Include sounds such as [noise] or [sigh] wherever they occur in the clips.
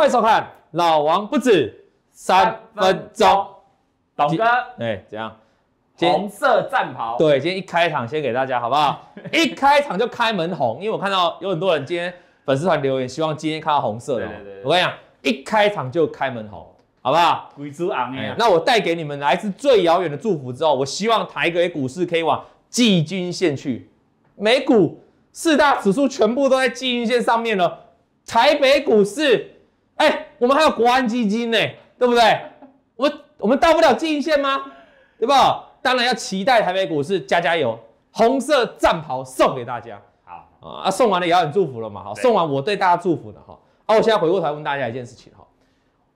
快收看老王不止三分钟，董哥，哎，怎样？红色战袍，对，今天一开场先给大家好不好？[laughs] 一开场就开门红，因为我看到有很多人今天粉丝团留言，希望今天看到红色的。我跟你讲，一开场就开门红，好不好？鬼子昂的。那我带给你们来自最遥远的祝福之后，我希望台北股市可以往季均线去，美股四大指数全部都在季均线上面了，台北股市。我们还有国安基金呢，对不对？我们我们到不了金银线吗？对不？当然要期待台北股市加加油，红色战袍送给大家。好啊，送完了也要很祝福了嘛。好，送完我对大家祝福的哈。啊，我现在回过头问大家一件事情哈，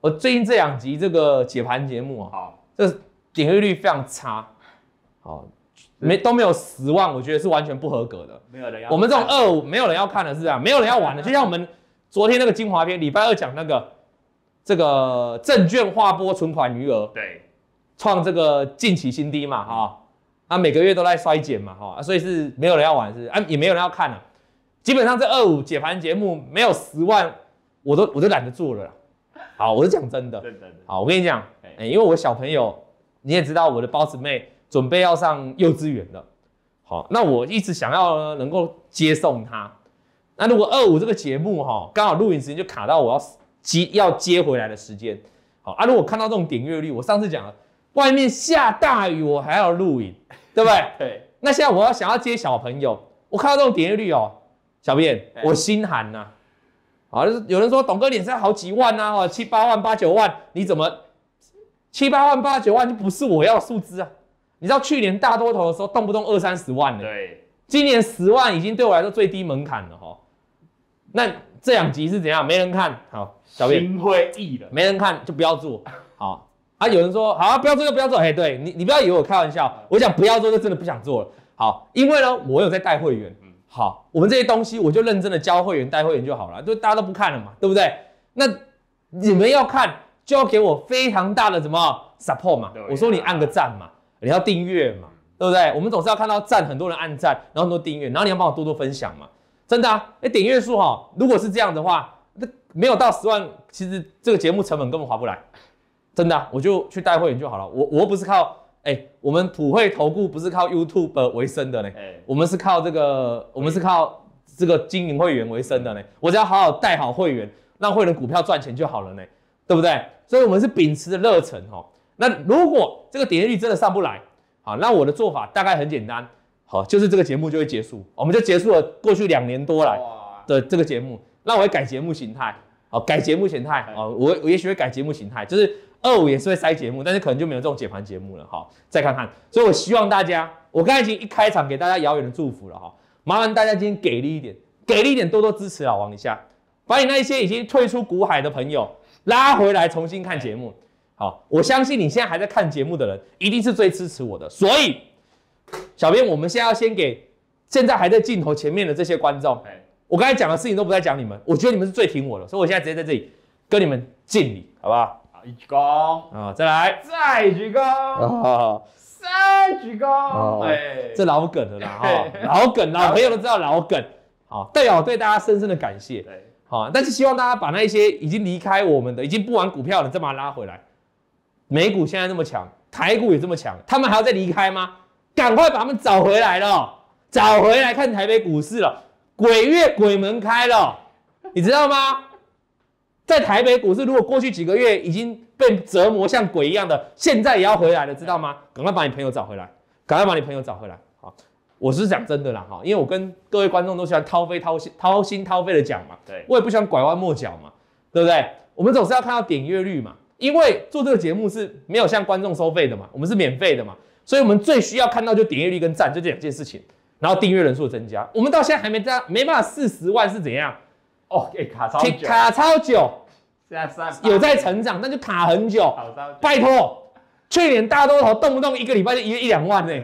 我最近这两集这个解盘节目啊，这点击率非常差，好，没都没有十万，我觉得是完全不合格的。没有人要，我们这种二五没有人要看的是样，没有人要玩的，就像我们昨天那个精华篇，礼拜二讲那个。这个证券划波存款余额对，创这个近期新低嘛哈，啊每个月都在衰减嘛哈，所以是没有人要玩是啊，也没有人要看啊，基本上这二五解盘节目没有十万我都我都懒得做了啦。好，我是讲真的，好，我跟你讲，哎，因为我小朋友你也知道我的包子妹准备要上幼稚园了，好，那我一直想要能够接送她，那如果二五这个节目哈，刚好录影时间就卡到我要。即要接回来的时间，好啊！如果看到这种点阅率，我上次讲了，外面下大雨，我还要录影，对不对？[laughs] 对。那现在我要想要接小朋友，我看到这种点阅率哦，小便，我心寒呐！啊，就是有人说，董哥脸上好几万啊，七八万、八九万，你怎么七八万、八九万就不是我要数字啊？你知道去年大多头的时候，动不动二三十万呢？对。今年十万已经对我来说最低门槛了哈，那。这两集是怎样？没人看好，小心灰意冷，没人看就不要做。好啊，有人说好，啊，不要做就不要做。哎，对你，你不要以为我开玩笑，我想不要做就真的不想做了。好，因为呢，我有在带会员。嗯。好，我们这些东西我就认真的教会员带会员就好了，就大家都不看了嘛，对不对？那你们要看就要给我非常大的什么 support 嘛，我说你按个赞嘛，你要订阅嘛，对不对？我们总是要看到赞，很多人按赞，然后很多订阅，然后你要帮我多多分享嘛。真的啊，哎，点阅数哈，如果是这样的话，那没有到十万，其实这个节目成本根本划不来，真的，我就去带会员就好了。我我不是靠哎，我们普惠投顾不是靠 YouTube 为生的呢，我们是靠这个，我们是靠这个经营会员为生的呢。我只要好好带好会员，让会员股票赚钱就好了呢，对不对？所以我们是秉持的热忱哈。那如果这个点阅率真的上不来，好，那我的做法大概很简单。好，就是这个节目就会结束，我们就结束了过去两年多来的这个节目。那我会改节目形态，好，改节目形态啊，我我也许会改节目形态，就是二五也是会塞节目，但是可能就没有这种解盘节目了哈。再看看，所以我希望大家，我刚才已经一开场给大家遥远的祝福了哈，麻烦大家今天给力一点，给力一点，多多支持老王一下，把你那一些已经退出股海的朋友拉回来重新看节目。好，我相信你现在还在看节目的人，一定是最支持我的，所以。小编，我们现在要先给现在还在镜头前面的这些观众，我刚才讲的事情都不再讲你们，我觉得你们是最挺我的，所以我现在直接在这里跟你们敬礼，好不好？好，一鞠躬，啊，再来，再鞠躬，三鞠躬，哎，这老梗了啦，[laughs] 哈，老梗，老朋友都知道老梗，好，对哦，对大家深深的感谢，对，好，但是希望大家把那一些已经离开我们的，已经不玩股票的，再把它拉回来，美股现在这么强，台股也这么强，他们还要再离开吗？赶快把他们找回来了，找回来，看台北股市了，鬼月鬼门开了，你知道吗？在台北股市，如果过去几个月已经被折磨像鬼一样的，现在也要回来了，知道吗？赶快把你朋友找回来，赶快把你朋友找回来。好，我是讲真的啦，哈，因为我跟各位观众都喜欢掏肺掏心掏心掏肺的讲嘛，对，我也不想拐弯抹角嘛，对不对？我们总是要看到点阅率嘛，因为做这个节目是没有向观众收费的嘛，我们是免费的嘛。所以，我们最需要看到就点阅率跟赞，就这两件事情，然后订阅人数增加。我们到现在还没加，没办法，四十万是怎样？哦，哎，卡超久，卡超久，有在成长，那就卡很久。拜托，去年大多头动不动一个礼拜就一一两万呢，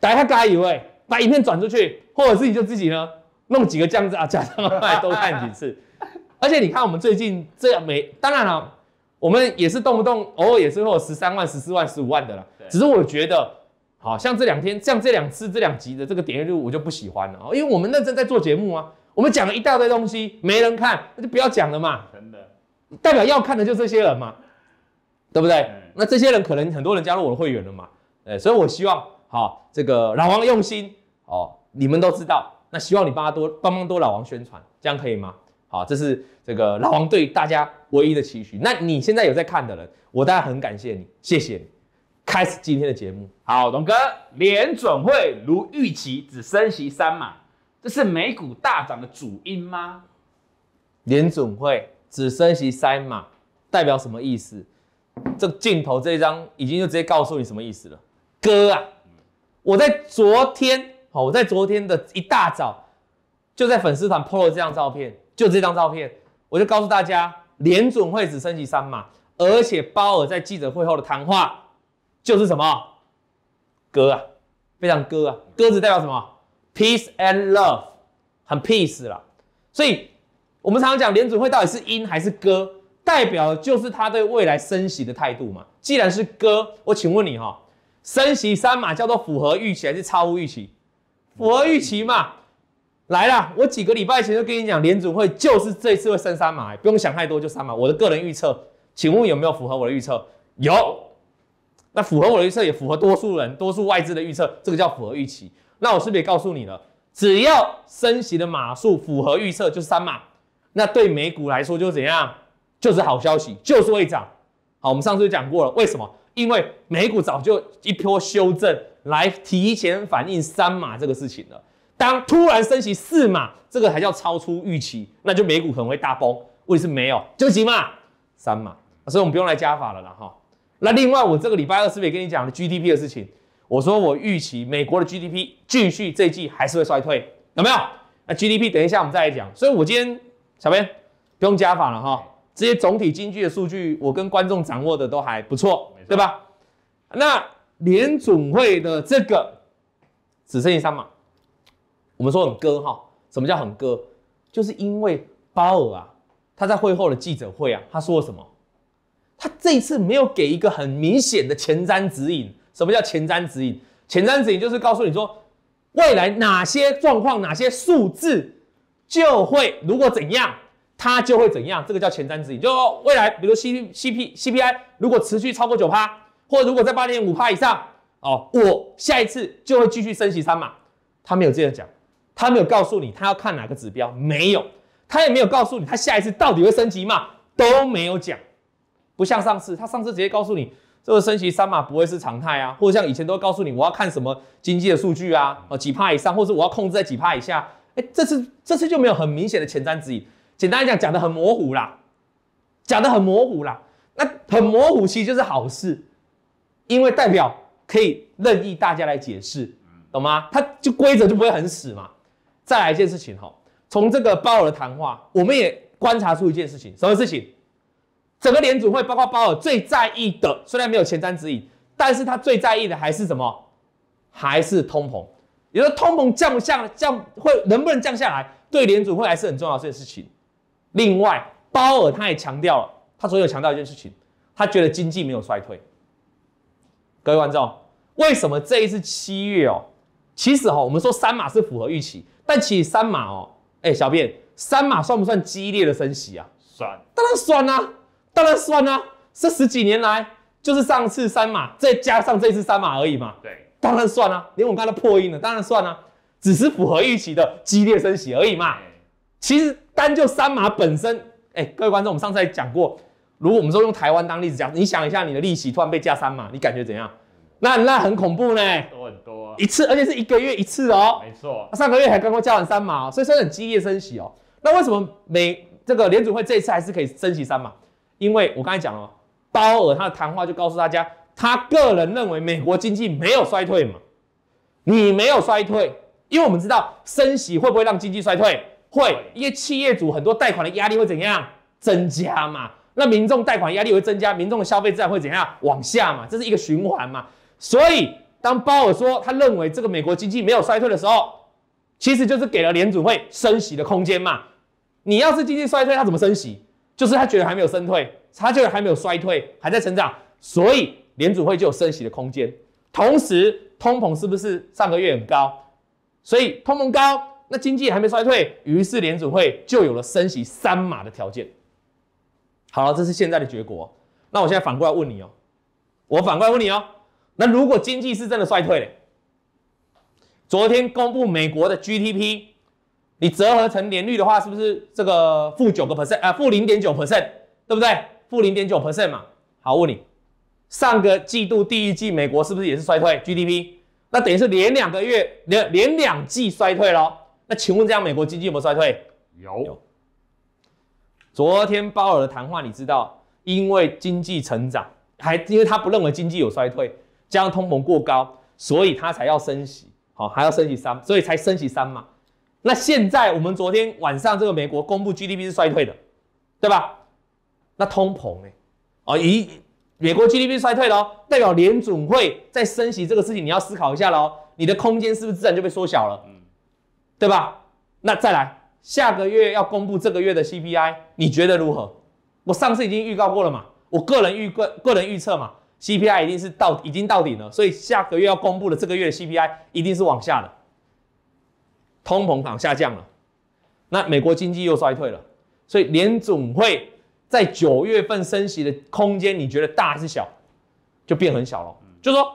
大家加油哎，把影片转出去，或者是你就自己呢，弄几个样子啊，假装卖多看几次。[laughs] 而且你看，我们最近这样没，当然了。我们也是动不动偶尔也是会有十三万、十四万、十五万的啦。只是我觉得，好像这两天，像这两次、这两集的这个点击率，我就不喜欢了因为我们认真在做节目啊，我们讲了一大堆东西，没人看，那就不要讲了嘛。真的。代表要看的就这些人嘛？对不对？那这些人可能很多人加入我的会员了嘛？哎，所以我希望，好，这个老王用心哦，你们都知道。那希望你帮多帮帮多老王宣传，这样可以吗？好，这是。这个老王对大家唯一的期许，那你现在有在看的人，我当然很感谢你，谢谢你。开始今天的节目，好，龙哥，联准会如预期只升息三码，这是美股大涨的主因吗？联准会只升息三码代表什么意思？这镜头这一张已经就直接告诉你什么意思了，哥啊，我在昨天，好，我在昨天的一大早就在粉丝团 PO 了这张照片，就这张照片。我就告诉大家，联准会只升级三码，而且鲍尔在记者会后的谈话就是什么歌啊，非常歌啊，歌只代表什么？Peace and love，很 peace 啦。所以我们常常讲联准会到底是鹰还是鸽，代表就是他对未来升息的态度嘛。既然是歌，我请问你哈，升息三码叫做符合预期还是超乎预期？符合预期嘛。来了，我几个礼拜前就跟你讲，联储会就是这次会升三码，哎，不用想太多就三码。我的个人预测，请问有没有符合我的预测？有，那符合我的预测也符合多数人、多数外资的预测，这个叫符合预期。那我是不是也告诉你了，只要升息的码数符合预测，就是三码。那对美股来说，就怎样？就是好消息，就是会涨。好，我们上次就讲过了，为什么？因为美股早就一波修正来提前反映三码这个事情了。当突然升息四码，这个才叫超出预期，那就美股可能会大崩。问题是没有，就几码？三码，所以我们不用来加法了啦哈。那另外，我这个礼拜二是不是也跟你讲了 GDP 的事情？我说我预期美国的 GDP 继续这季还是会衰退，有没有？那 GDP 等一下我们再来讲。所以我今天小编不用加法了哈，这些总体经济的数据我跟观众掌握的都还不错，对吧？那联总会的这个只剩下三码。我们说很割哈，什么叫很割？就是因为鲍尔啊，他在会后的记者会啊，他说什么？他这一次没有给一个很明显的前瞻指引。什么叫前瞻指引？前瞻指引就是告诉你说，未来哪些状况、哪些数字就会如果怎样，它就会怎样，这个叫前瞻指引。就未来，比如 C C P C P I 如果持续超过九趴，或如果在八点五趴以上，哦，我下一次就会继续升息三码。他没有这样讲。他没有告诉你他要看哪个指标，没有，他也没有告诉你他下一次到底会升级吗？都没有讲，不像上次，他上次直接告诉你这个升级三码不会是常态啊，或者像以前都会告诉你我要看什么经济的数据啊，哦几帕以上，或是我要控制在几帕以下，哎，这次这次就没有很明显的前瞻指引，简单来讲讲的很模糊啦，讲的很模糊啦，那很模糊其实就是好事，因为代表可以任意大家来解释，懂吗？他就规则就不会很死嘛。再来一件事情哈，从这个鲍尔的谈话，我们也观察出一件事情，什么事情？整个联组会包括鲍尔最在意的，虽然没有前瞻指引，但是他最在意的还是什么？还是通膨。你说通膨降下降会能不能降下来？对联组会还是很重要这件事情。另外，鲍尔他也强调了，他所有强调一件事情，他觉得经济没有衰退。各位观众，为什么这一次七月哦？其实哈，我们说三码是符合预期。但起三码哦，哎，小便，三码算不算激烈的升息啊？算，当然算啊，当然算啊，这十几年来就是上次三码，再加上这次三码而已嘛。对，当然算啊，连我们刚才破音了，当然算啊，只是符合预期的激烈升息而已嘛。其实单就三码本身，哎，各位观众，我们上次也讲过，如果我们说用台湾当例子讲，你想一下你的利息突然被加三码，你感觉怎样？那那很恐怖呢，多很多，一次而且是一个月一次哦，没错，上个月还刚刚交完三码，所以说很激烈升息哦。那为什么美这个联储会这一次还是可以升息三码？因为我刚才讲哦，鲍尔他的谈话就告诉大家，他个人认为美国经济没有衰退嘛，你没有衰退，因为我们知道升息会不会让经济衰退？会，因为企业主很多贷款的压力会怎样增加嘛？那民众贷款压力会增加，民众的消费自然会怎样往下嘛？这是一个循环嘛？所以，当鲍尔说他认为这个美国经济没有衰退的时候，其实就是给了联储会升息的空间嘛。你要是经济衰退，他怎么升息？就是他觉得还没有升退，他得还没有衰退，还在成长，所以联储会就有升息的空间。同时，通膨是不是上个月很高？所以通膨高，那经济还没衰退，于是联储会就有了升息三码的条件。好，了，这是现在的结果。那我现在反过来问你哦，我反过来问你哦。那如果经济是真的衰退咧？昨天公布美国的 GDP，你折合成年率的话，是不是这个负九个 percent？啊？负零点九 percent，对不对？负零点九 percent 嘛。好，问你，上个季度第一季美国是不是也是衰退 GDP？那等于是连两个月，连连两季衰退喽？那请问这样美国经济有没有衰退？有。昨天鲍尔的谈话你知道，因为经济成长，还因为他不认为经济有衰退。加上通膨过高，所以它才要升息，好还要升息三，所以才升息三嘛。那现在我们昨天晚上这个美国公布 GDP 是衰退的，对吧？那通膨呢？啊，咦，美国 GDP 衰退了代表联准会在升息这个事情你要思考一下喽，你的空间是不是自然就被缩小了？嗯，对吧？那再来，下个月要公布这个月的 CPI，你觉得如何？我上次已经预告过了嘛，我个人预个个人预测嘛。CPI 一定是到已经到顶了，所以下个月要公布的这个月的 CPI 一定是往下的，通膨往下降了。那美国经济又衰退了，所以联总会在九月份升息的空间，你觉得大还是小？就变很小了。就说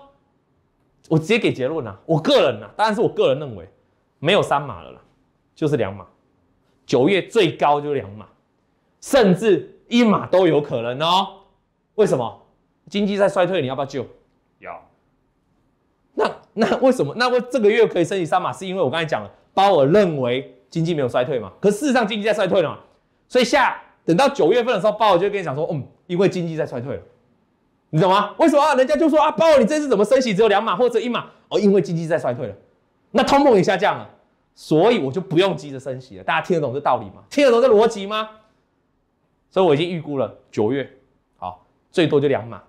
我直接给结论啊，我个人啊，当然是我个人认为没有三码了啦，就是两码。九月最高就两码，甚至一码都有可能哦。为什么？经济在衰退，你要不要救？要。那那为什么？那我这个月可以升级三码，是因为我刚才讲了，鲍尔认为经济没有衰退嘛。可事实上经济在衰退了，所以下等到九月份的时候，鲍尔就跟你讲说，嗯，因为经济在衰退了，你懂吗？为什么啊？人家就说啊，鲍尔你这次怎么升息只有两码或者一码？哦，因为经济在衰退了，那通膨也下降了，所以我就不用急着升息了。大家听得懂这道理吗？听得懂这逻辑吗？所以我已经预估了九月，好，最多就两码。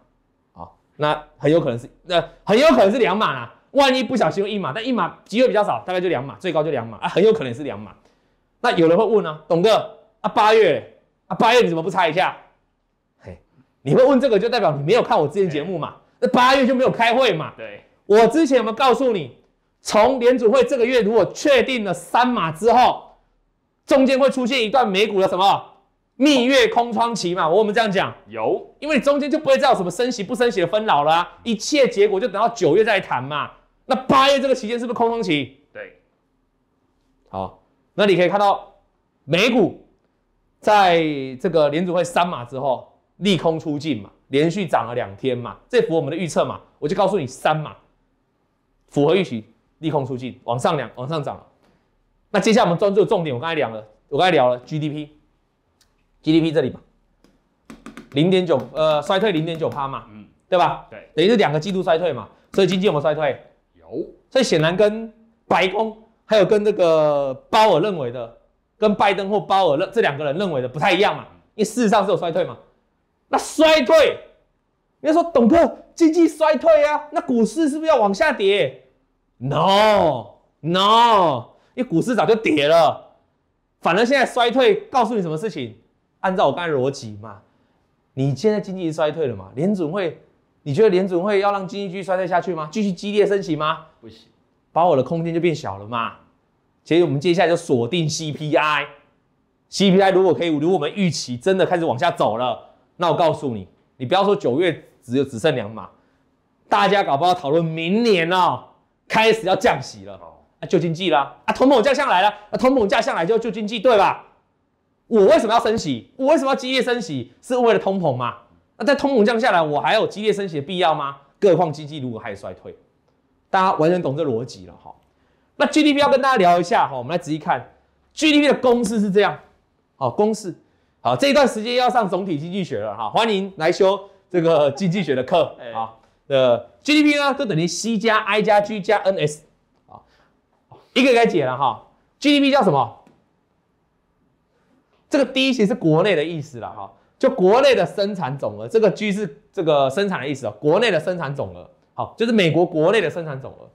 那很有可能是，那很有可能是两码啦。万一不小心用一码，但一码机会比较少，大概就两码，最高就两码啊，很有可能是两码。那有人会问呢，董哥啊，八月啊，八月你怎么不猜一下？嘿，你会问这个就代表你没有看我之前节目嘛？那八月就没有开会嘛？对我之前有没有告诉你，从联组会这个月如果确定了三码之后，中间会出现一段美股的什么？蜜月空窗期嘛，我们这样讲有，因为你中间就不会再有什么升息不升息的纷扰了，一切结果就等到九月再谈嘛。那八月这个期间是不是空窗期？对，好，那你可以看到美股在这个联储会三码之后利空出尽嘛，连续涨了两天嘛，这符合我们的预测嘛？我就告诉你三码，符合预期，利空出尽，往上两往上涨了。那接下来我们专注重点，我刚才聊了，我刚才聊了 GDP。GDP 这里嘛，零点九呃衰退零点九趴嘛，嗯，对吧？对，等于是两个季度衰退嘛，所以经济有没有衰退？有，所以显然跟白宫还有跟这个鲍尔认为的，跟拜登或鲍尔认这两个人认为的不太一样嘛，因为事实上是有衰退嘛。那衰退，你要说董特经济衰退啊，那股市是不是要往下跌？No No，因为股市早就跌了，反正现在衰退告诉你什么事情？按照我刚才逻辑嘛，你现在经济衰退了嘛？联准会，你觉得联准会要让经济继续衰退下去吗？继续激烈升息吗？不行，把我的空间就变小了嘛。其以我们接下来就锁定 CPI，CPI 如果可以，如果我们预期真的开始往下走了，那我告诉你，你不要说九月只有只剩两码，大家搞不好讨论明年哦，开始要降息了，啊，救经济啦，啊，通膨降上来了，啊，通膨降上来就要救经济，对吧？我为什么要升息？我为什么要激烈升息？是为了通膨吗？那在通膨降下来，我还有激烈升息的必要吗？更何况经济如果还衰退，大家完全懂这逻辑了哈。那 GDP 要跟大家聊一下哈，我们来仔细看 GDP 的公式是这样。好，公式，好，这一段时间要上总体经济学了哈，欢迎来修这个经济学的课。好，呃，GDP 呢就等于 C 加 I 加 G 加 NS 啊，一个该解了哈，GDP 叫什么？这个 D 其实是国内的意思了哈，就国内的生产总额，这个 G 是这个生产的意思啊，国内的生产总额，好，就是美国国内的生产总额。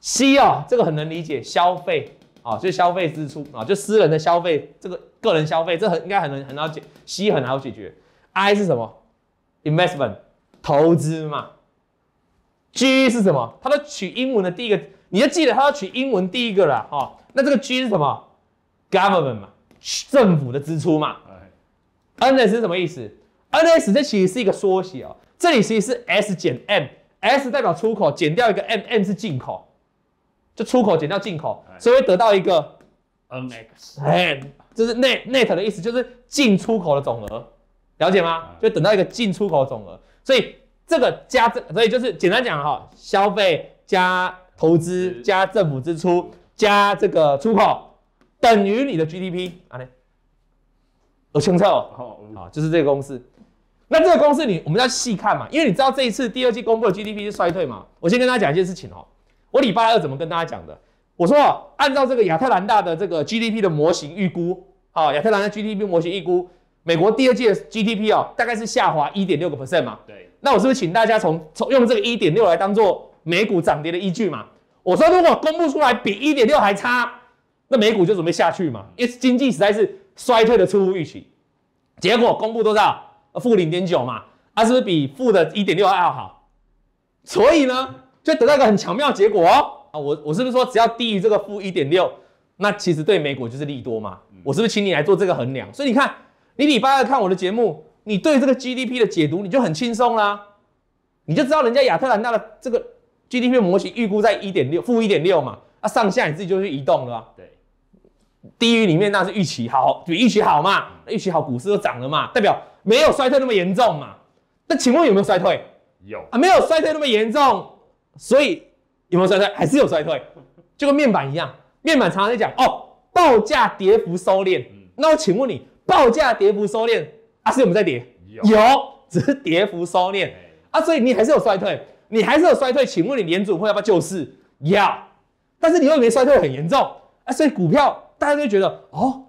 C 啊，这个很能理解，消费啊，就消费支出啊，就私人的消费，这个个人消费，这很应该很能很好解，C 很好解决。I 是什么？Investment，投资嘛。G 是什么？它都取英文的第一个，你要记得它要取英文第一个了哈。那这个 G 是什么？Government 嘛。政府的支出嘛，n S 是什么意思？N S 这其实是一个缩写哦，这里其实是 S 减 M，S 代表出口减掉一个 M，M 是进口，就出口减掉进口，所以会得到一个 N X，哎，这是 net net 的意思，就是进出口的总额，了解吗？就等到一个进出口总额，所以这个加这，所以就是简单讲哈，消费加投资加政府支出加这个出口。等于你的 GDP 啊嘞，我清楚，好，就是这个公式。那这个公式你我们要细看嘛，因为你知道这一次第二季公布的 GDP 是衰退嘛。我先跟大家讲一件事情哦。我礼拜二怎么跟大家讲的？我说哦，按照这个亚特兰大的这个 GDP 的模型预估，啊亚特兰大 GDP 模型预估，美国第二季的 GDP 哦大概是下滑一点六个 percent 嘛。对。那我是不是请大家从从用这个一点六来当做美股涨跌的依据嘛？我说如果公布出来比一点六还差。那美股就准备下去嘛，因为经济实在是衰退的出乎预期，结果公布多少？负零点九嘛，啊，是不是比负的一点六还要好？所以呢，就得到一个很巧妙结果哦。啊，我我是不是说只要低于这个负一点六，那其实对美股就是利多嘛？我是不是请你来做这个衡量？所以你看，你礼拜二看我的节目，你对这个 GDP 的解读你就很轻松啦，你就知道人家亚特兰大的这个 GDP 模型预估在一点六，负一点六嘛，啊，上下你自己就去移动了、啊。对。低于里面那是预期好，比预期好嘛？预期好，股市都涨了嘛，代表没有衰退那么严重嘛？那请问有没有衰退？有啊，没有衰退那么严重，所以有没有衰退？还是有衰退，就跟面板一样，面板常常在讲哦，报价跌幅收敛。那我请问你，报价跌幅收敛啊，是有没有在跌？有，只是跌幅收敛啊，所以你还是有衰退，你还是有衰退。请问你联准会要不要救市？要，但是你又没衰退很严重啊，所以股票。大家都觉得哦，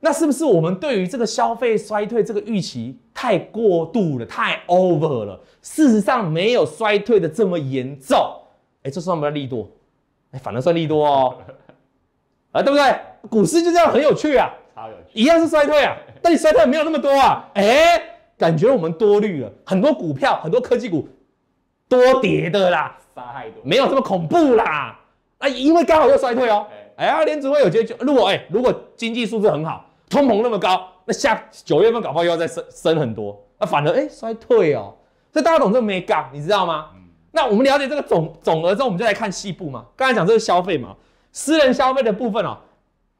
那是不是我们对于这个消费衰退这个预期太过度了，太 over 了？事实上没有衰退的这么严重，哎，这算不算利多？哎，反正算利多哦，[laughs] 啊，对不对？股市就这样很有趣啊，超有趣，一样是衰退啊，但你衰退没有那么多啊，哎，感觉我们多虑了很多股票，很多科技股多跌的啦，杀多，没有这么恐怖啦，啊，因为刚好又衰退哦。哎啊，连只会有结局。如果哎，如果经济素质很好，通膨那么高，那下九月份搞不好又要再升升很多。那反而哎衰退哦。所以大家懂这个 m 杠，你知道吗？那我们了解这个总总额之后，我们就来看细部嘛。刚才讲这是消费嘛，私人消费的部分哦，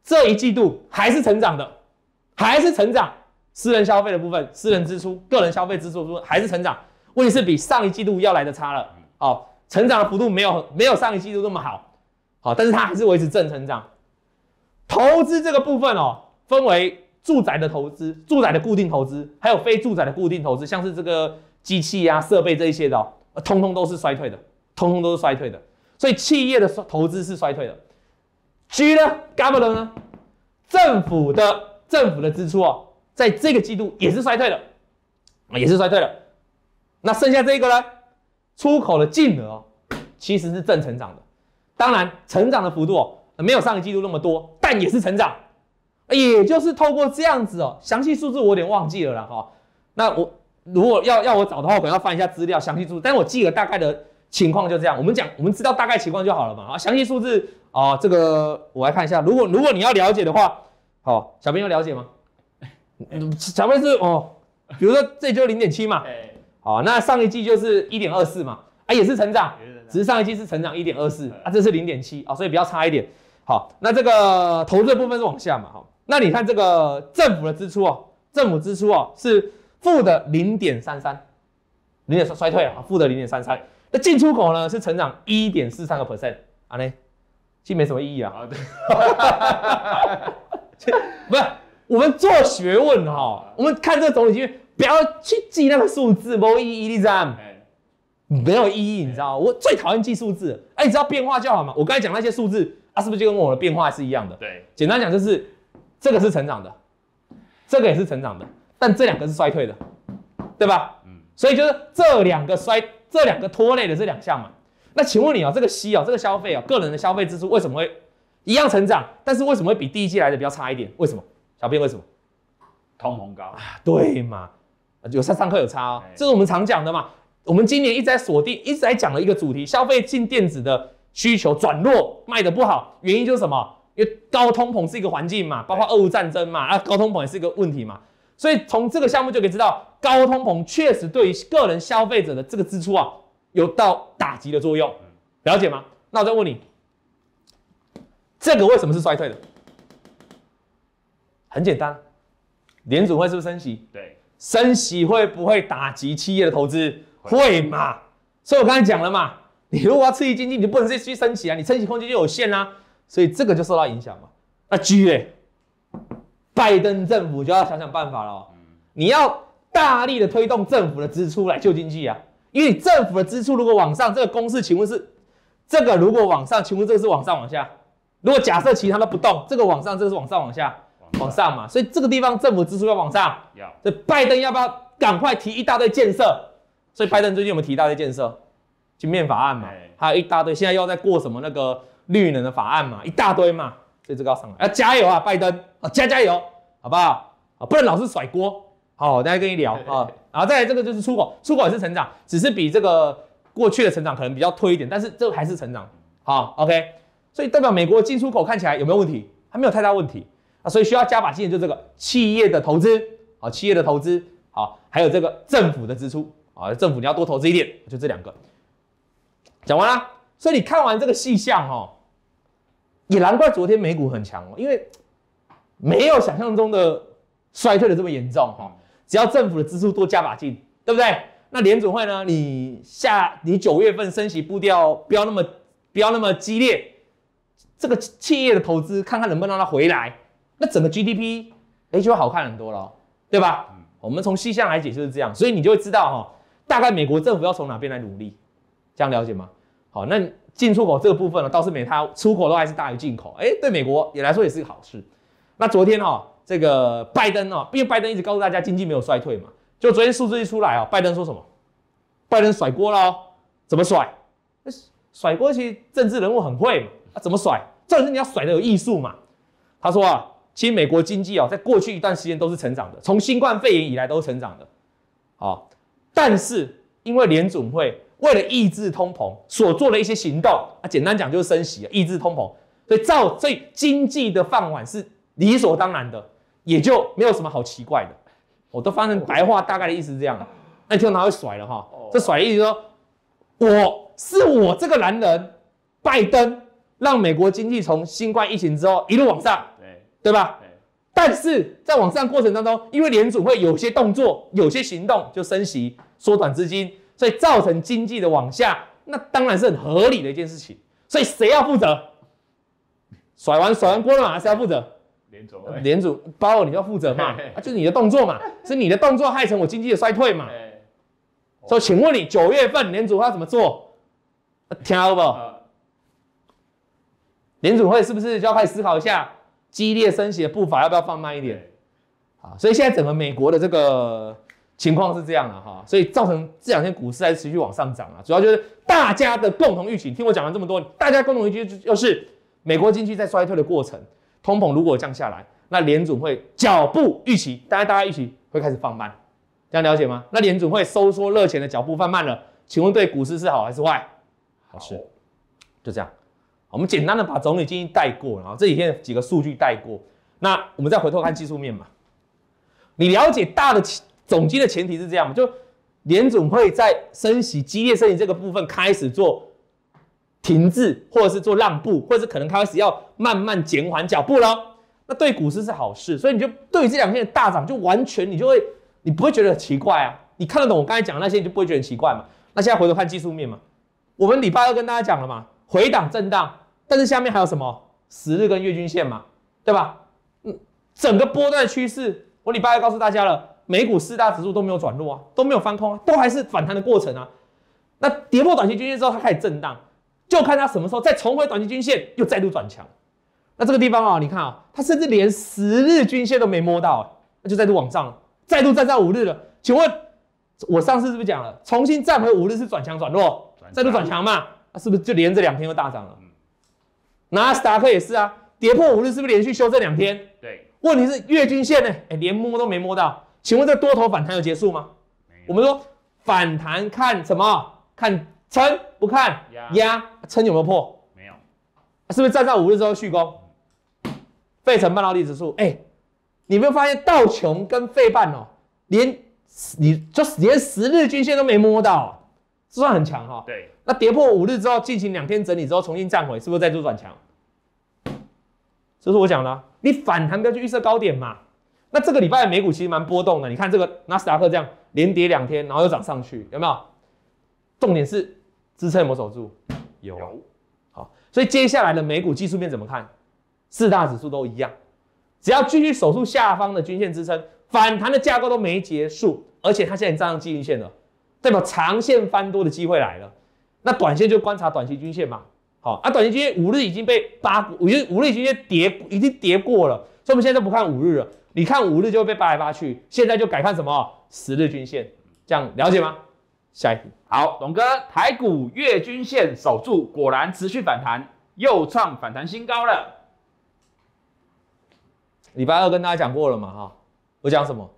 这一季度还是成长的，还是成长。私人消费的部分，私人支出、个人消费支出还是成长。问题是比上一季度要来的差了。哦，成长的幅度没有没有上一季度那么好。好，但是它还是维持正成长。投资这个部分哦，分为住宅的投资、住宅的固定投资，还有非住宅的固定投资，像是这个机器呀、设备这一些的，通通都是衰退的，通通都是衰退的。所以企业的投资是衰退的。G 呢？Govern 呢？政府的政府的支出哦，在这个季度也是衰退的，也是衰退的。那剩下这个呢？出口的净额其实是正成长的。当然，成长的幅度哦，没有上一季度那么多，但也是成长，也就是透过这样子哦，详细数字我有点忘记了啦哈。那我如果要要我找的话，可能要翻一下资料，详细数字，但我记得大概的情况就这样。我们讲，我们知道大概情况就好了嘛。啊，详细数字啊，这个我来看一下。如果如果你要了解的话，好，小朋友了解吗？小朋友是哦，比如说这就零点七嘛，对，好，那上一季就是一点二四嘛，啊，也是成长。只是上一季是成长一点二四啊，这是零点七啊，所以比较差一点。好，那这个投资部分是往下嘛，好，那你看这个政府的支出哦，政府支出哦是负的零点三三，零点衰衰退啊，负的零点三三。那进出口呢是成长一点四三个 percent，啊其记没什么意义啊。啊，对，哈哈哈哈哈。不是，我们做学问哈，我们看这个总体经济，不要去记那个数字，没意义，知道吗？没有意义，你知道我最讨厌记数字。哎，你知道变化就好嘛。我刚才讲那些数字啊，是不是就跟我的变化是一样的？对，简单讲就是，这个是成长的，这个也是成长的，但这两个是衰退的，对吧？嗯。所以就是这两个衰，这两个拖累的这两项嘛。那请问你啊，这个息啊，这个消费啊，个人的消费支出为什么会一样成长？但是为什么会比第一季来的比较差一点？为什么？小编为什么？通膨高啊，对嘛？有上上课有差哦，这是我们常讲的嘛。我们今年一直在锁定、一直在讲的一个主题，消费性电子的需求转弱，卖的不好，原因就是什么？因为高通膨是一个环境嘛，包括俄乌战争嘛，啊，高通膨也是一个问题嘛。所以从这个项目就可以知道，高通膨确实对于个人消费者的这个支出啊，有到打击的作用，了解吗？那我再问你，这个为什么是衰退的？很简单，联储会是不是升息？对，升息会不会打击企业的投资？会嘛？所以我刚才讲了嘛，你如果要刺激经济，你就不能去去升息啊，你升息空间就有限啦，所以这个就受到影响嘛。那 G 诶，拜登政府就要想想办法咯。你要大力的推动政府的支出来救经济啊，因为政府的支出如果往上，这个公式，请问是这个如果往上，请问这个是往上往下？如果假设其他都不动，这个往上，这是往上往下，往上嘛，所以这个地方政府支出要往上，要，所以拜登要不要赶快提一大堆建设？所以拜登最近我们提到在建设，全面法案嘛，还有一大堆，现在又在过什么那个绿能的法案嘛，一大堆嘛，所以这个要上来，要加油啊，拜登啊，加加油，好不好？啊，不能老是甩锅。好，大家跟你聊啊，然 [laughs] 后再来这个就是出口，出口也是成长，只是比这个过去的成长可能比较推一点，但是这还是成长。好，OK，所以代表美国进出口看起来有没有问题？还没有太大问题啊，所以需要加把劲的就这个企业的投资，好，企业的投资，好，还有这个政府的支出。啊，政府你要多投资一点，就这两个讲完了。所以你看完这个细项哈，也难怪昨天美股很强，因为没有想象中的衰退的这么严重哈。只要政府的支出多加把劲，对不对？那联准会呢？你下你九月份升息步调不要那么不要那么激烈，这个企业的投资看看能不能让它回来，那整个 GDP 哎就会好看很多了，对吧？我们从细项来解就是这样，所以你就会知道哈。大概美国政府要从哪边来努力？这样了解吗？好，那进出口这个部分呢，倒是美它出口都还是大于进口，哎，对美国也来说也是好事。那昨天哈，这个拜登哦，因为拜登一直告诉大家经济没有衰退嘛，就昨天数字一出来啊，拜登说什么？拜登甩锅了，怎么甩？甩锅其实政治人物很会嘛，啊，怎么甩？这是你要甩的有艺术嘛。他说啊，其实美国经济啊，在过去一段时间都是成长的，从新冠肺炎以来都是成长的，好。但是，因为联总会为了抑制通膨所做的一些行动啊，简单讲就是升息啊，抑制通膨，所以造这经济的饭碗是理所当然的，也就没有什么好奇怪的。我都翻成白话，大概的意思是这样。那他就拿去甩了哈，这甩意思说，我是我这个男人，拜登让美国经济从新冠疫情之后一路往上，对对吧？但是在往上过程当中，因为联储会有些动作、有些行动就升息、缩短资金，所以造成经济的往下，那当然是很合理的一件事情。所以谁要负责？甩完甩完锅了嘛，还是要负责？联储联储，包括你要负责嘛？[laughs] 啊，就是你的动作嘛，是你的动作害成我经济的衰退嘛？所以请问你，九月份联储要怎么做？听不？联储会是不是就要开始思考一下？激烈升息的步伐要不要放慢一点？好，所以现在整个美国的这个情况是这样了哈，所以造成这两天股市还持续往上涨啊，主要就是大家的共同预期。听我讲了这么多，大家共同预期就是美国经济在衰退的过程，通膨如果降下来，那联准会脚步预期，大家大家预期会开始放慢，这样了解吗？那联准会收缩热钱的脚步放慢了，请问对股市是好还是坏？好，就这样。我们简单的把总理建议带过，然后这几天几个数据带过，那我们再回头看技术面嘛。你了解大的总基的前提是这样嘛？就联总会在升息、激烈升息这个部分开始做停滞，或者是做让步，或者是可能开始要慢慢减缓脚步咯。那对股市是好事，所以你就对于这两天的大涨，就完全你就会，你不会觉得很奇怪啊？你看得懂我刚才讲那些，你就不会觉得很奇怪嘛？那现在回头看技术面嘛，我们礼拜二跟大家讲了嘛，回档震荡。但是下面还有什么十日跟月均线嘛，对吧？嗯，整个波段趋势，我礼拜二告诉大家了，美股四大指数都没有转弱啊，都没有翻空啊，都还是反弹的过程啊。那跌破短期均线之后，它开始震荡，就看它什么时候再重回短期均线，又再度转强。那这个地方啊，你看啊，它甚至连十日均线都没摸到，那就再度往上，再度站上五日了。请问我上次是不是讲了，重新站回五日是转强转弱，再度转强嘛？那是不是就连这两天又大涨了？纳斯达克也是啊，跌破五日是不是连续修这两天？对。问题是月均线呢？哎，连摸都没摸到。请问这多头反弹有结束吗？我们说反弹看什么？看撑不看压？撑有没有破？没有。是不是站上五日之后续攻？费城半导体指数，哎，你没有发现道琼跟费半哦，连你就连十日均线都没摸到，这算很强哈？对。那跌破五日之后进行两天整理之后重新站回，是不是再度转强？就是我讲的，你反弹不要去预测高点嘛。那这个礼拜美股其实蛮波动的，你看这个纳斯达克这样连跌两天，然后又涨上去，有没有？重点是支撑有没守住？有。好，所以接下来的美股技术面怎么看？四大指数都一样，只要继续守住下方的均线支撑，反弹的架构都没结束，而且它现在站上季均线了，代表长线翻多的机会来了。那短线就观察短期均线嘛。好啊，短期均线五日已经被股，五日五日均线叠已经叠过了，所以我们现在都不看五日了。你看五日就会被扒来扒去，现在就改看什么十日均线，这样了解吗？下一题。好，董哥，台股月均线守住，果然持续反弹，又创反弹新高了。礼拜二跟大家讲过了嘛，哈，我讲什么？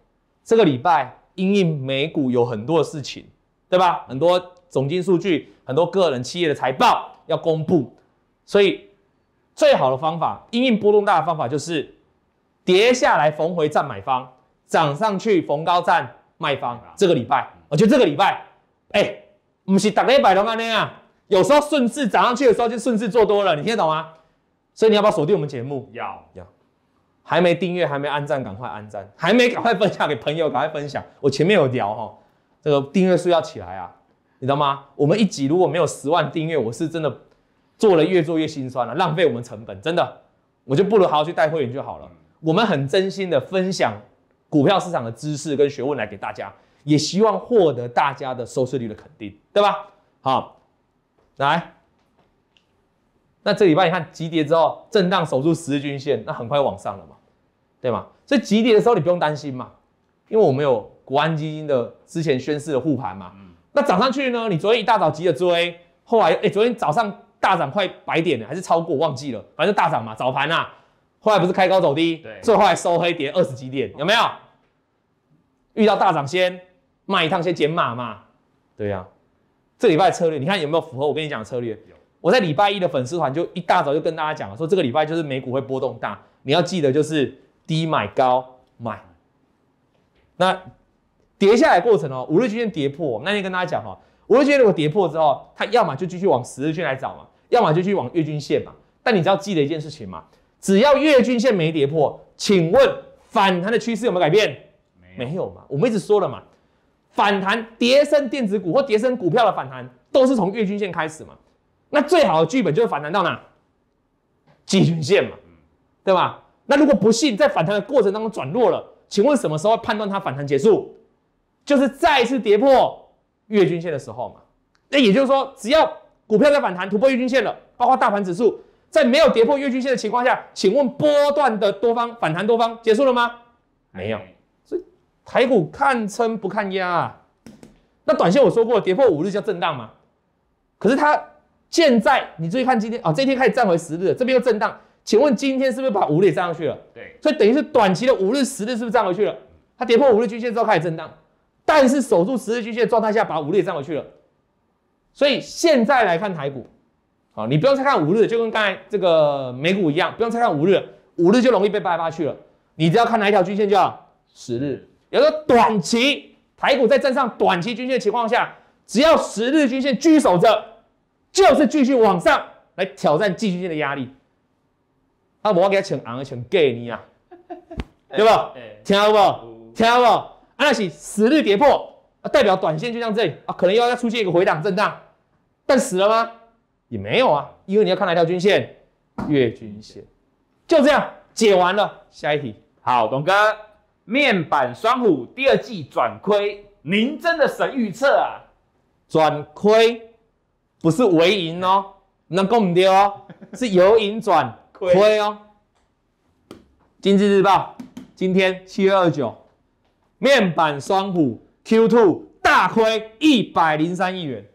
这个礼拜因为美股有很多的事情，对吧？很多总经数据，很多个人企业的财报。要公布，所以最好的方法，因为波动大的方法就是跌下来逢回站买方，涨上去逢高站卖方。这个礼拜，我觉得这个礼拜，哎，不是打了一百多万那样，有时候顺势涨上去的时候就顺势做多了，你听得懂吗？所以你要不要锁定我们节目？要要，还没订阅还没安赞，赶快安赞，还没赶快分享给朋友，赶快分享。我前面有聊哈，这个订阅数要起来啊。你知道吗？我们一集如果没有十万订阅，我是真的做了越做越心酸了，浪费我们成本，真的，我就不如好好去带会员就好了。我们很真心的分享股票市场的知识跟学问来给大家，也希望获得大家的收视率的肯定，对吧？好，来，那这礼拜你看急跌之后震荡守住十日均线，那很快往上了嘛，对吗？所以急跌的时候你不用担心嘛，因为我们有国安基金的之前宣示的护盘嘛。那涨上去呢？你昨天一大早急着追，后来，哎，昨天早上大涨快百点，还是超过，忘记了，反正大涨嘛，早盘啊，后来不是开高走低，对，最后还收黑跌二十几点，有没有？遇到大涨先卖一趟，先减码嘛。对呀，这礼拜策略，你看有没有符合我跟你讲策略？我在礼拜一的粉丝团就一大早就跟大家讲了，说这个礼拜就是美股会波动大，你要记得就是低买高买。那。跌下来过程哦，五日均线跌破，那天跟大家讲哈，五日均线如果跌破之后，它要么就继续往十日线来找嘛，要么就去往月均线嘛。但你要记得一件事情嘛，只要月均线没跌破，请问反弹的趋势有没有改变？没有嘛，我们一直说了嘛，反弹、跌升电子股或跌升股票的反弹都是从月均线开始嘛。那最好的剧本就是反弹到哪？季均线嘛，对吧？那如果不幸在反弹的过程当中转弱了，请问什么时候判断它反弹结束？就是再次跌破月均线的时候嘛，那也就是说，只要股票在反弹突破月均线了，包括大盘指数在没有跌破月均线的情况下，请问波段的多方反弹多方结束了吗？没有，所以台股看撑不看压啊。那短线我说过，跌破五日叫震荡嘛，可是它现在你注意看今天啊，这一天开始站回十日，这边又震荡，请问今天是不是把五日也站上去了？对，所以等于是短期的五日、十日是不是站回去了？它跌破五日均线之后开始震荡。但是守住十日均线的状态下，把五日也站回去了。所以现在来看台股，好，你不用再看五日，就跟刚才这个美股一样，不用再看五日，五日就容易被掰扒去了。你只要看哪一条均线就好，十日。有时候短期台股在站上短期均线的情况下，只要十日均线居守着，就是继续往上来挑战季均线的压力。啊，伯，我给他昂，红 gay 你啊，[laughs] 对不？听好不？听好不？十日跌破啊，代表短线就像这里啊，可能又要出现一个回档震荡，但死了吗？也没有啊，因为你要看哪条均线，月均线，就这样解完了。下一题，好，董哥，面板双虎第二季转亏，您真的神预测啊！转亏不是为盈哦，那讲唔对哦，是由盈转 [laughs] 亏哦。经济日报，今天七月二九。面板双虎 Q2 大亏一百零三亿元，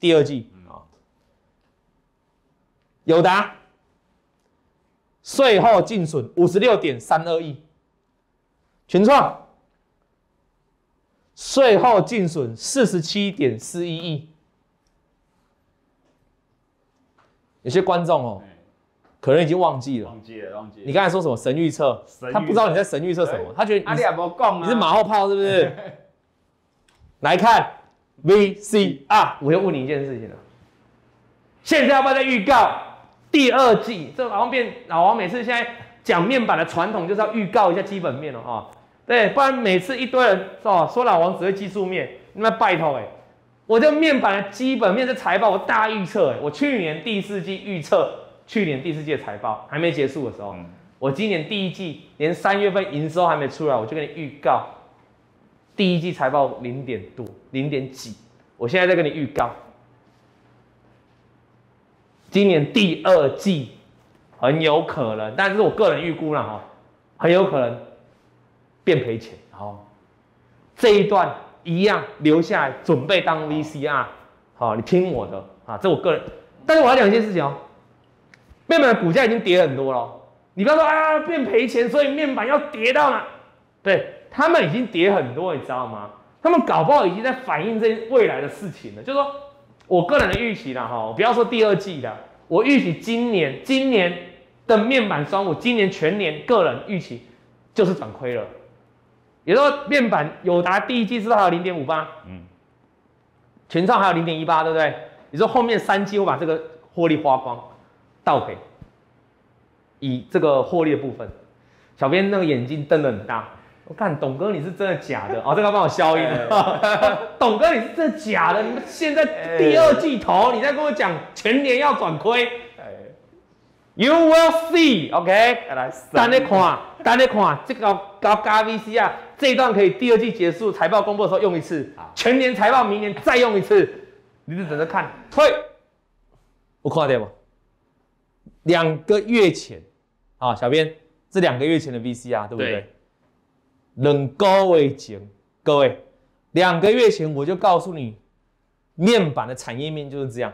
第二季。啊，友达税后净损五十六点三二亿，群创税后净损四十七点四一亿。有些观众哦。可能已经忘记了，忘记了，忘记了。你刚才说什么神预测？他不知道你在神预测什么，他觉得你是马后炮，是不是？[laughs] 来看 V C R，我要问你一件事情了。现在要不要在预告第二季？这老王变老王，每次现在讲面板的传统就是要预告一下基本面了啊。对，不然每次一堆人是吧？说老王只会技术面，你们拜托哎，我这面板的基本面是财报，我大预测哎，我去年第四季预测。去年第四季的财报还没结束的时候，我今年第一季连三月份营收还没出来，我就跟你预告，第一季财报零点多、零点几。我现在再跟你预告，今年第二季很有可能，但是我个人预估了哈，很有可能变赔钱。好，这一段一样留下准备当 VCR。好，你听我的啊，这我个人。但是我要讲一件事情哦。面板的股价已经跌很多了，你不要说啊变赔钱，所以面板要跌到哪？对他们已经跌很多，你知道吗？他们搞不好已经在反映这未来的事情了。就是说，我个人的预期了，哈，不要说第二季的，我预期今年今年的面板双我今年全年个人预期就是转亏了。你说面板友达第一季知道还有零点五八，嗯，全创还有零点一八，对不对？你说后面三季我把这个获利花光。倒赔，以这个获利部分，小编那个眼睛瞪得很大，我看董哥你是真的假的哦，这个帮我消音。董哥你是真的假的？你现在第二季头，你在跟我讲全年要转亏？You will see, OK？等你看，等你看，这个高高 VC 啊，这一段可以第二季结束财报公布的时候用一次，全年财报明年再用一次，你就等着看。退，有看到吗？两个月前，啊，小编，这两个月前的 V C R，对不对？冷高温前，各位，两个月前我就告诉你，面板的产业面就是这样，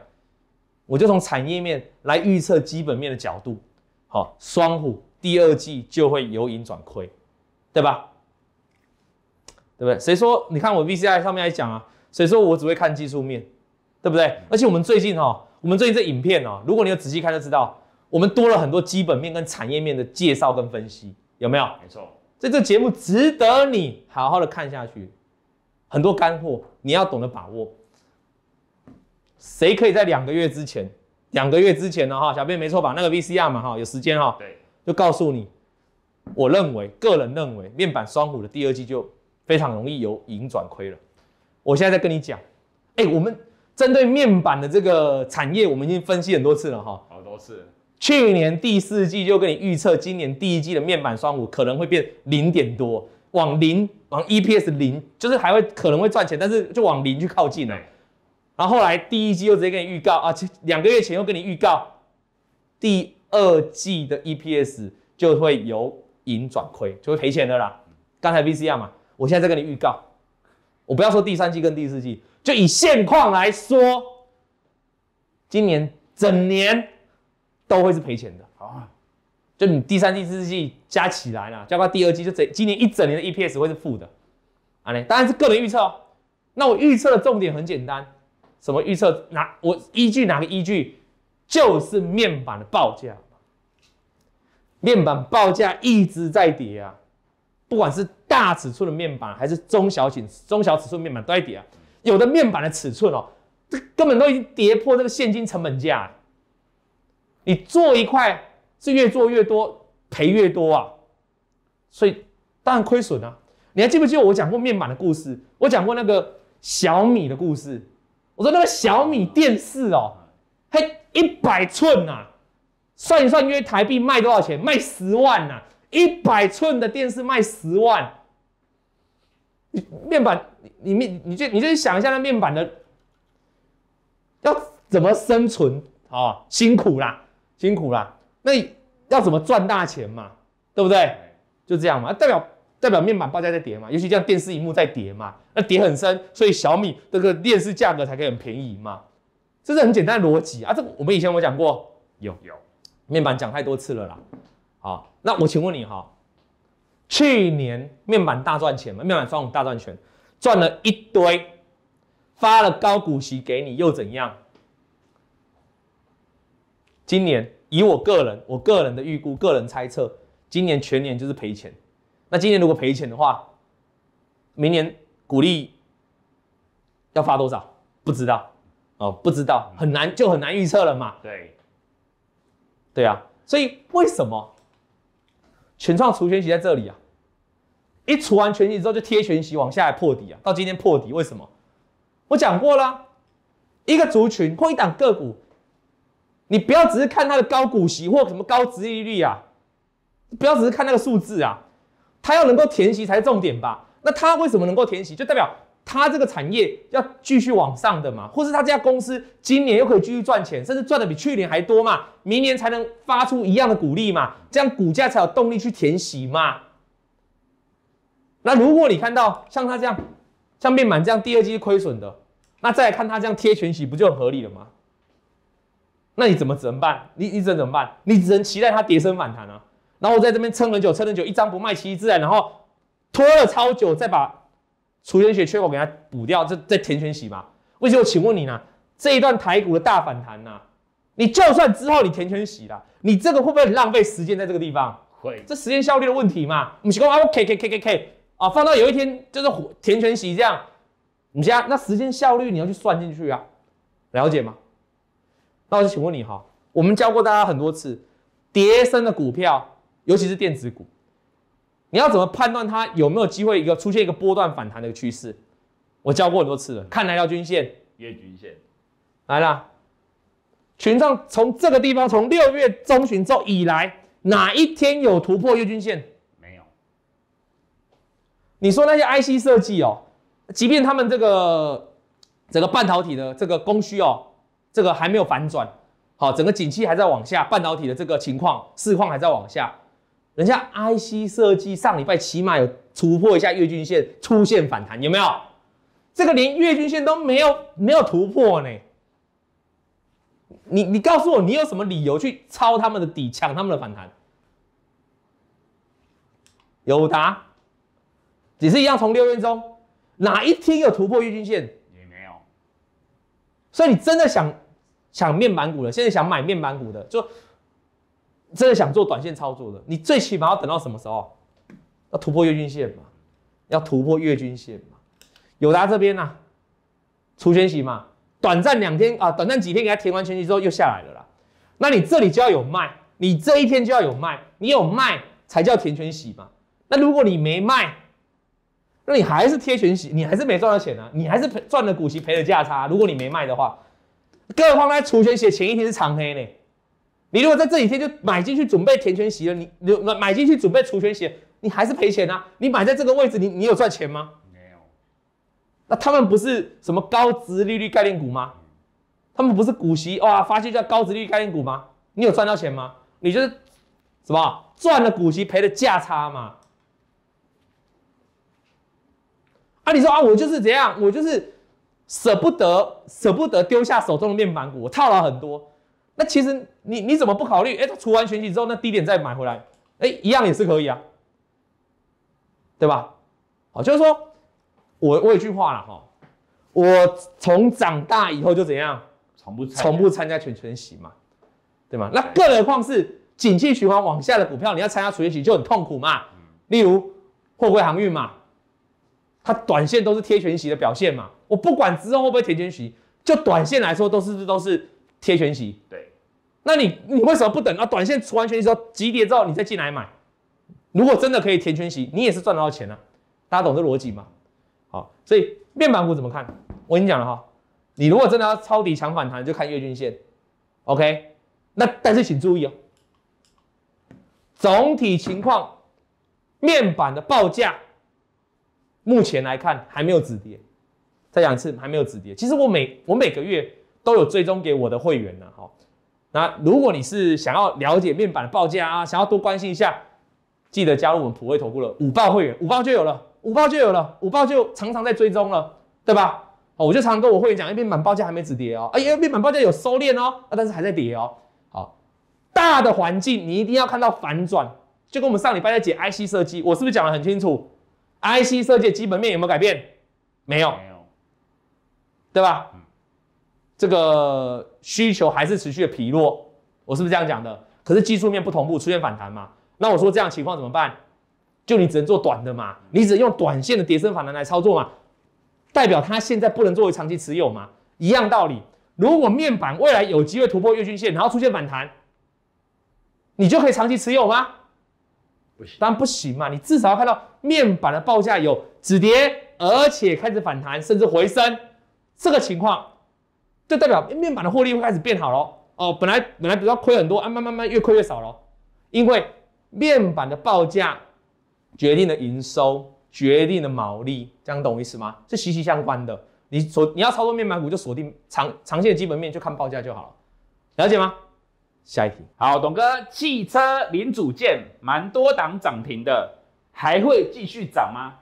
我就从产业面来预测基本面的角度。好，双虎第二季就会由盈转亏，对吧？对不对？谁说？你看我 V C I 上面还讲啊，谁说我只会看技术面，对不对？而且我们最近哈，我们最近这影片哦，如果你有仔细看就知道。我们多了很多基本面跟产业面的介绍跟分析，有没有？没错。这这节目值得你好好的看下去，很多干货你要懂得把握。谁可以在两个月之前？两个月之前呢？哈，小编没错吧？那个 VCR 嘛，哈，有时间哈。对。就告诉你，我认为，个人认为，面板双虎的第二季就非常容易由盈转亏了。我现在在跟你讲，哎，我们针对面板的这个产业，我们已经分析很多次了，哈。好多次。去年第四季就跟你预测，今年第一季的面板双五可能会变零点多，往零往 EPS 零，就是还会可能会赚钱，但是就往零去靠近了。然后后来第一季又直接跟你预告啊，两个月前又跟你预告，第二季的 EPS 就会由盈转亏，就会赔钱的啦。刚才 VCR 嘛，我现在再跟你预告，我不要说第三季跟第四季，就以现况来说，今年整年。都会是赔钱的啊！就你第三季、第四季加起来呢，加到第二季，就整今年一整年的 EPS 会是负的啊！当然是个人预测那我预测的重点很简单，什么预测？哪我依据哪个依据？就是面板的报价，面板报价一直在跌啊！不管是大尺寸的面板，还是中小尺、中小尺寸面板都在跌啊。有的面板的尺寸哦，这根本都已经跌破这个现金成本价。你做一块是越做越多，赔越多啊，所以当然亏损了。你还记不记得我讲过面板的故事？我讲过那个小米的故事。我说那个小米电视哦，嘿，一百寸呐，算一算约台币卖多少钱？卖十万呐，一百寸的电视卖十万。你面板，你面，你就你去想一下，那面板的要怎么生存啊？辛苦啦。辛苦啦。那要怎么赚大钱嘛，对不对？就这样嘛，代表代表面板报价在跌嘛，尤其像电视荧幕在跌嘛，那跌很深，所以小米这个电视价格才可以很便宜嘛，这是很简单的逻辑啊。这我们以前有没有讲过？有有，面板讲太多次了啦。好，那我请问你哈，去年面板大赚钱嘛？面板双雄大赚钱，赚了一堆，发了高股息给你又怎样？今年以我个人，我个人的预估、个人猜测，今年全年就是赔钱。那今年如果赔钱的话，明年股利要发多少？不知道哦，不知道，很难就很难预测了嘛。对，对啊。所以为什么全创除权息在这里啊？一除完全息之后就贴全息，往下来破底啊，到今天破底，为什么？我讲过了，一个族群破一档个股。你不要只是看它的高股息或什么高值利率啊，不要只是看那个数字啊，它要能够填息才是重点吧？那它为什么能够填息，就代表它这个产业要继续往上的嘛，或是它这家公司今年又可以继续赚钱，甚至赚的比去年还多嘛，明年才能发出一样的股利嘛，这样股价才有动力去填息嘛。那如果你看到像它这样，像面板这样第二季亏损的，那再来看它这样贴全息，不就很合理了吗？那你怎么只能办？你你只能怎么办？你只能期待它跌升反弹啊！然后我在这边撑很久，撑很久，一张不卖，期自然，然后拖了超久，再把除权血缺口给它补掉，再再填全息嘛？为什么？我请问你呢？这一段台股的大反弹呢？你就算之后你填全息了，你这个会不会浪费时间在这个地方？会，这时间效率的问题嘛？我们说啊，我 K K K K K 啊，放到有一天就是填全息这样，你家那时间效率你要去算进去啊，了解吗？那我就请问你哈，我们教过大家很多次，跌升的股票，尤其是电子股，你要怎么判断它有没有机会一个出现一个波段反弹的一个趋势？我教过很多次了，看哪条均线，月均线，来啦。群上从这个地方，从六月中旬之后以来，哪一天有突破月均线？没有。你说那些 IC 设计哦，即便他们这个整个半导体的这个供需哦。这个还没有反转，好，整个景气还在往下，半导体的这个情况市况还在往下，人家 IC 设计上礼拜起码有突破一下月均线，出现反弹，有没有？这个连月均线都没有没有突破呢？你你告诉我，你有什么理由去抄他们的底，抢他们的反弹？有答？也是一样，从六月中哪一天有突破月均线？也没有，所以你真的想。想面板股的，现在想买面板股的，就真的想做短线操作的，你最起码要等到什么时候？要突破月均线嘛？要突破月均线嘛？友达这边呢，除全洗嘛？短暂两天啊，短暂几天给它填完全息之后又下来了啦。那你这里就要有卖，你这一天就要有卖，你有卖才叫填全洗嘛。那如果你没卖，那你还是贴全洗，你还是没赚到钱啊，你还是赚了股息赔了价差。如果你没卖的话。各方在除权前前一天是长黑呢。你如果在这几天就买进去准备填权息了，你你买买进去准备除权息，你还是赔钱啊？你买在这个位置，你你有赚钱吗？没有。那他们不是什么高值利率概念股吗？他们不是股息哇，发现叫高值利率概念股吗？你有赚到钱吗？你就是什么赚了股息赔了价差嘛？啊，你说啊，我就是怎样，我就是。舍不得舍不得丢下手中的面板股，我套牢很多。那其实你你怎么不考虑？哎，它除完全息之后，那低点再买回来，哎，一样也是可以啊，对吧？好，就是说，我我有句话了哈，我从长大以后就怎样，从不从不参加全全息嘛，对吗？那更何况是景气循环往下的股票，你要参加除息就很痛苦嘛。例如货柜航运嘛。它短线都是贴全息的表现嘛？我不管之后会不会贴全息，就短线来说都是不是都是贴全息？对，那你你为什么不等啊？短线出完全息之后急跌之后你再进来买，如果真的可以填全息，你也是赚得到钱啊！大家懂这逻辑吗？好，所以面板股怎么看？我跟你讲了哈，你如果真的要抄底抢反弹，就看月均线。OK，那但是请注意哦，总体情况，面板的报价。目前来看还没有止跌，再讲一次还没有止跌。其实我每我每个月都有追踪给我的会员了，哈。那如果你是想要了解面板的报价啊，想要多关心一下，记得加入我们普惠投顾的五报会员，五报就有了，五报就有了，五报就常常在追踪了，对吧？我就常常跟我会员讲，A 面板报价还没止跌哦，哎呀，面板报价有收敛哦，啊，但是还在跌哦。好，大的环境你一定要看到反转，就跟我们上礼拜在解 IC 设计，我是不是讲得很清楚？IC 设计基本面有没有改变？没有，没有，对吧？这个需求还是持续的疲弱，我是不是这样讲的？可是技术面不同步，出现反弹嘛？那我说这样情况怎么办？就你只能做短的嘛？你只能用短线的跌升反弹来操作嘛？代表它现在不能作为长期持有嘛？一样道理，如果面板未来有机会突破月均线，然后出现反弹，你就可以长期持有吗？不行，当然不行嘛！你至少要看到。面板的报价有止跌，而且开始反弹，甚至回升，这个情况就代表面板的获利会开始变好喽。哦。本来本来比较亏很多，啊，慢慢慢越亏越少喽，因为面板的报价决定了营收，决定了毛利，这样懂我意思吗？是息息相关的。你所你要操作面板股，就锁定长长线基本面，就看报价就好了，了解吗？下一题，好，董哥，汽车零组件蛮多档涨停的。还会继续涨吗？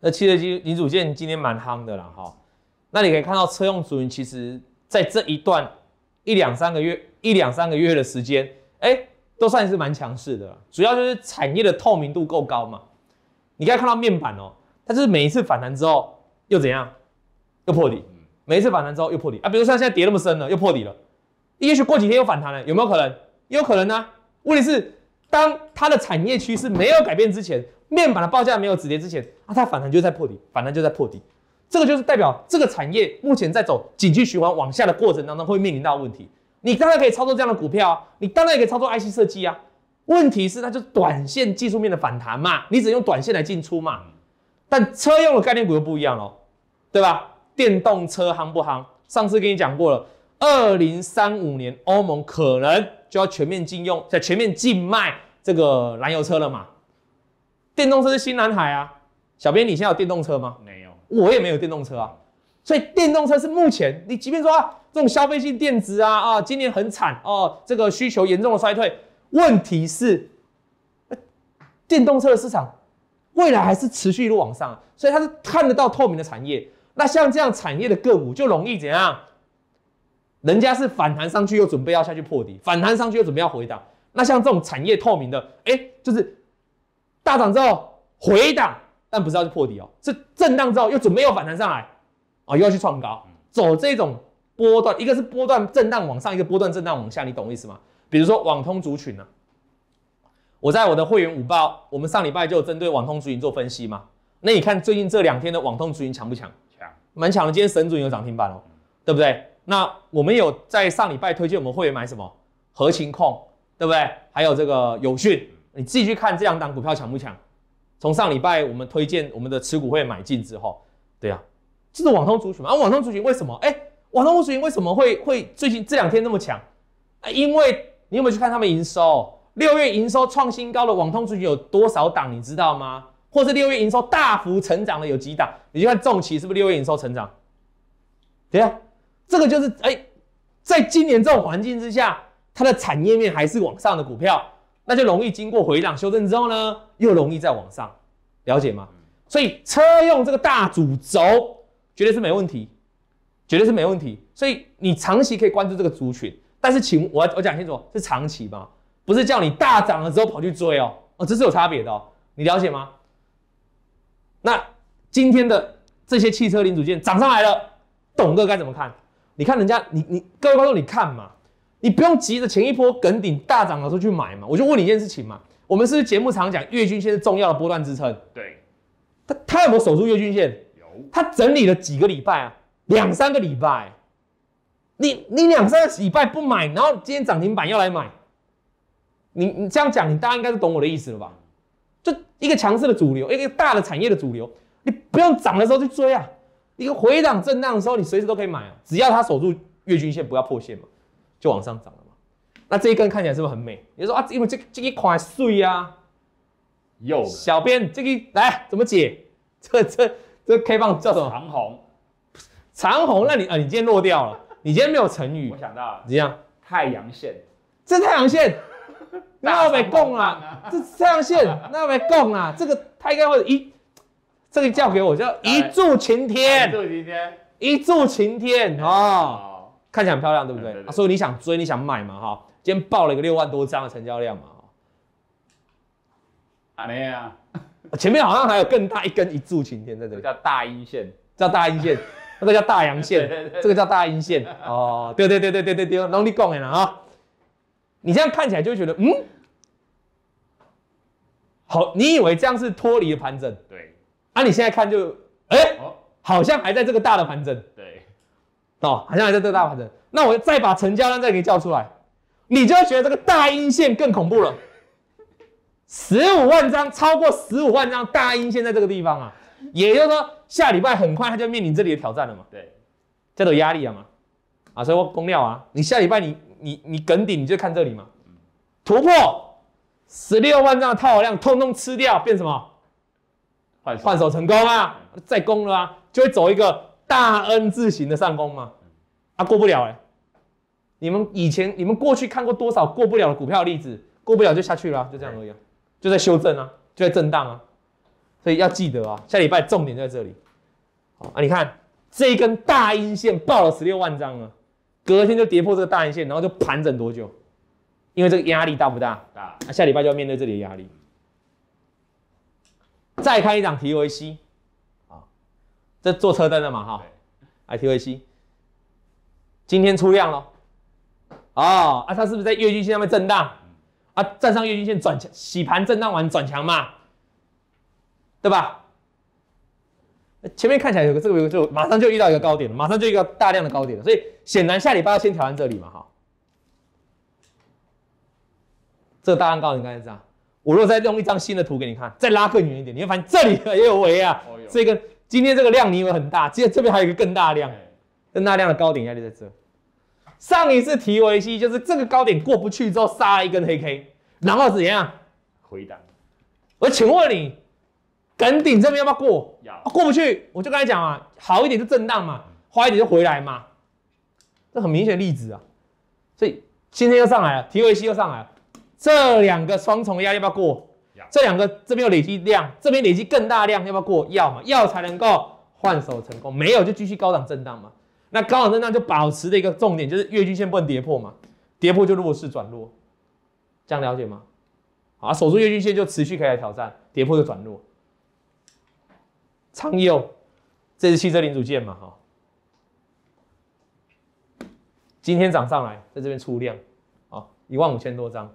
那汽车机零组件今天蛮夯的了哈。那你可以看到车用族云，其实在这一段一两三个月、一两三个月的时间，哎，都算是蛮强势的。主要就是产业的透明度够高嘛。你刚才看到面板哦，它就是每一次反弹之后又怎样？又破底。每一次反弹之后又破底啊。比如像现在跌那么深了，又破底了。也许过几天又反弹了，有没有可能？也有可能呢。问题是。当它的产业趋势没有改变之前，面板的报价没有止跌之前，那它反弹就在破底，反弹就在破底，这个就是代表这个产业目前在走景气循环往下的过程当中会面临到问题。你当然可以操作这样的股票啊，你当然也可以操作 IC 设计啊。问题是它就是短线技术面的反弹嘛，你只能用短线来进出嘛。但车用的概念股又不一样哦，对吧？电动车夯不夯？上次跟你讲过了，二零三五年欧盟可能就要全面禁用，在全面禁卖。这个燃油车了嘛？电动车是新蓝海啊！小编，你现在有电动车吗？没有，我也没有电动车啊。所以电动车是目前你即便说啊，这种消费性电子啊啊，今年很惨哦，这个需求严重的衰退。问题是，电动车的市场未来还是持续一路往上，所以它是看得到透明的产业。那像这样产业的个股就容易怎样？人家是反弹上去又准备要下去破底，反弹上去又准备要回档。那像这种产业透明的，哎，就是大涨之后回档，但不是要去破底哦，是震荡之后又准备又反弹上来，啊，又要去创高，走这种波段，一个是波段震荡往上，一个波段震荡往下，你懂我意思吗？比如说网通族群呢，我在我的会员午报，我们上礼拜就针对网通族群做分析嘛。那你看最近这两天的网通族群强不强？强，蛮强的。今天神族有涨停板哦，对不对？那我们有在上礼拜推荐我们会员买什么？合情控。对不对？还有这个友讯，你自己去看这两档股票强不强？从上礼拜我们推荐我们的持股会买进之后，对啊，这是网通族群嘛？啊，网通族群为什么？哎，网通族群为什么会会最近这两天那么强？啊，因为你有没有去看他们营收？六月营收创新高的网通族群有多少档？你知道吗？或是六月营收大幅成长的有几档？你就看重企是不是六月营收成长？对啊，这个就是哎，在今年这种环境之下。它的产业面还是往上的股票，那就容易经过回档修正之后呢，又容易再往上，了解吗？所以车用这个大主轴绝对是没问题，绝对是没问题。所以你长期可以关注这个族群，但是请我我讲清楚，是长期吧，不是叫你大涨了之后跑去追哦，哦，这是有差别的，哦，你了解吗？那今天的这些汽车零组件涨上来了，董哥该怎么看？你看人家，你你各位观众，你看嘛。你不用急着前一波梗顶大涨的时候去买嘛？我就问你一件事情嘛，我们是不是节目常讲月均线是重要的波段支撑？对，他他有没有守住月均线？有，他整理了几个礼拜啊，两三个礼拜。你你两三个礼拜不买，然后今天涨停板要来买，你你这样讲，大家应该是懂我的意思了吧？就一个强势的主流，一个大的产业的主流，你不用涨的时候去追啊，一个回档震荡的时候，你随时都可以买，只要他守住月均线，不要破线嘛。就往上涨了嘛，那这一根看起来是不是很美？你说啊，因为这这一块碎呀。有。小编，这个来怎么解？这这这可以放叫什么？长虹。长虹，那你啊，你今天落掉了，你今天没有成语。我想到。了，怎样？太阳线。这太阳线。[laughs] 那我没供啊。这太阳线，[laughs] 那我没供啊。这个他应该会一，这个叫给我叫一柱擎天。一柱擎天。一柱擎天啊。看起来很漂亮，对不对？所以你想追，你想买嘛，哈。今天爆了一个六万多张的成交量嘛，哈。啊啊！前面好像还有更大一根一柱擎天在这里，叫大阴线，叫大阴线，[laughs] 那个叫大阳线，这个叫大阴线。哦，对对对对对对对然 o 你 g i 了啊，你这样看起来就觉得，嗯，好，你以为这样是脱离了盘整，对。啊，你现在看就，哎，好像还在这个大的盘整，对。哦，好像还在这个大盘子。那我再把成交量再给叫出来，你就会觉得这个大阴线更恐怖了。十五万张，超过十五万张大阴线在这个地方啊，也就是说下礼拜很快它就面临这里的挑战了嘛。对，这做压力啊嘛，啊，所以我攻料啊，你下礼拜你你你梗顶你就看这里嘛。突破十六万张套量，通通吃掉，变什么？换手，换手成功啊，再攻了啊，就会走一个。大 N 字形的上攻吗？啊，过不了哎！你们以前、你们过去看过多少过不了的股票例子？过不了就下去了，就这样而已，就在修正啊，就在震荡啊。所以要记得啊，下礼拜重点在这里。好啊，你看这一根大阴线爆了十六万张啊，隔天就跌破这个大阴线，然后就盘整多久？因为这个压力大不大？大啊，下礼拜就要面对这里的压力。再开一档 TWC。这做车灯的嘛，哈，ITVC，今天出量了，哦，啊，它是不是在月均线上面震荡？啊，站上月均线转强，洗盘震荡完转强嘛，对吧？前面看起来有个这个，就马上就遇到一个高点，马上就一个大量的高点了，所以显然下礼拜要先挑战这里嘛，哈。这个大量高你刚才讲，我如果再用一张新的图给你看，再拉更远一点，你会发现这里也有位啊，这个。今天这个量你以为很大？其实这边还有一个更大量，更大量的高点压力在这。上一次提维西就是这个高点过不去之后杀了一根黑 K，然后怎样？回档。我请问你，梗顶这边要不要过？要。过不去，我就跟你讲嘛，好一点就震荡嘛，坏一点就回来嘛。这很明显例子啊。所以今天又上来了，提维西又上来了，这两个双重压力要不要过？这两个这边有累积量，这边累积更大量，要不要过？要嘛要才能够换手成功，没有就继续高档震荡嘛。那高档震荡就保持的一个重点就是月均线不能跌破嘛，跌破就弱势转弱，这样了解吗？啊，守住月均线就持续可以来挑战，跌破就转弱。长友，这是汽车零组件嘛？哈，今天涨上来，在这边出量，啊，一万五千多张，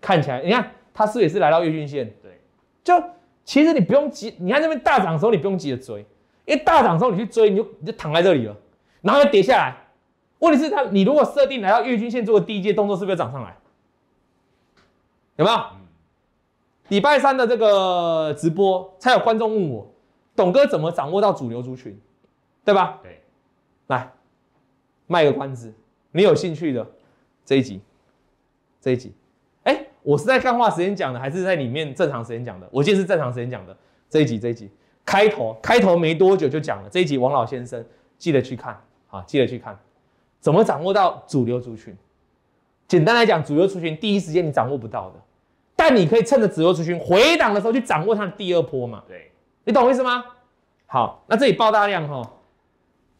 看起来你看。他是不是也是来到月均线？对，就其实你不用急，你看那边大涨的时候，你不用急着追，因为大涨的时候你去追，你就你就躺在这里了，然后又跌下来。问题是，他你如果设定来到月均线做的第一阶动作，是不是涨上来？有没有？礼拜三的这个直播才有观众问我，董哥怎么掌握到主流族群？对吧？对，来卖个关子，你有兴趣的这一集，这一集。我是在干话时间讲的，还是在里面正常时间讲的？我记得是正常时间讲的。这一集这一集开头开头没多久就讲了。这一集王老先生记得去看啊，记得去看，怎么掌握到主流族群？简单来讲，主流族群第一时间你掌握不到的，但你可以趁着主流族群回档的时候去掌握它的第二波嘛。对，你懂我意思吗？好，那这里爆大量哈，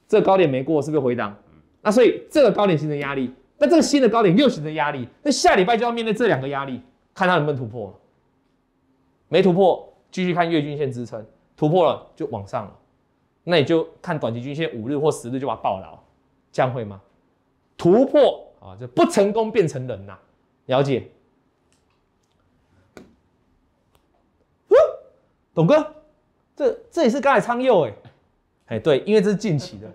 这个高点没过是不是回档？嗯，那所以这个高点形成压力。那这个新的高点又形成压力，那下礼拜就要面对这两个压力，看它能不能突破。没突破，继续看月均线支撑；突破了，就往上了。那你就看短期均线五日或十日就把它爆了，样会吗？突破啊，就不成功变成人呐。了解。董哥，这这也是刚才昌佑哎，哎对，因为这是近期的，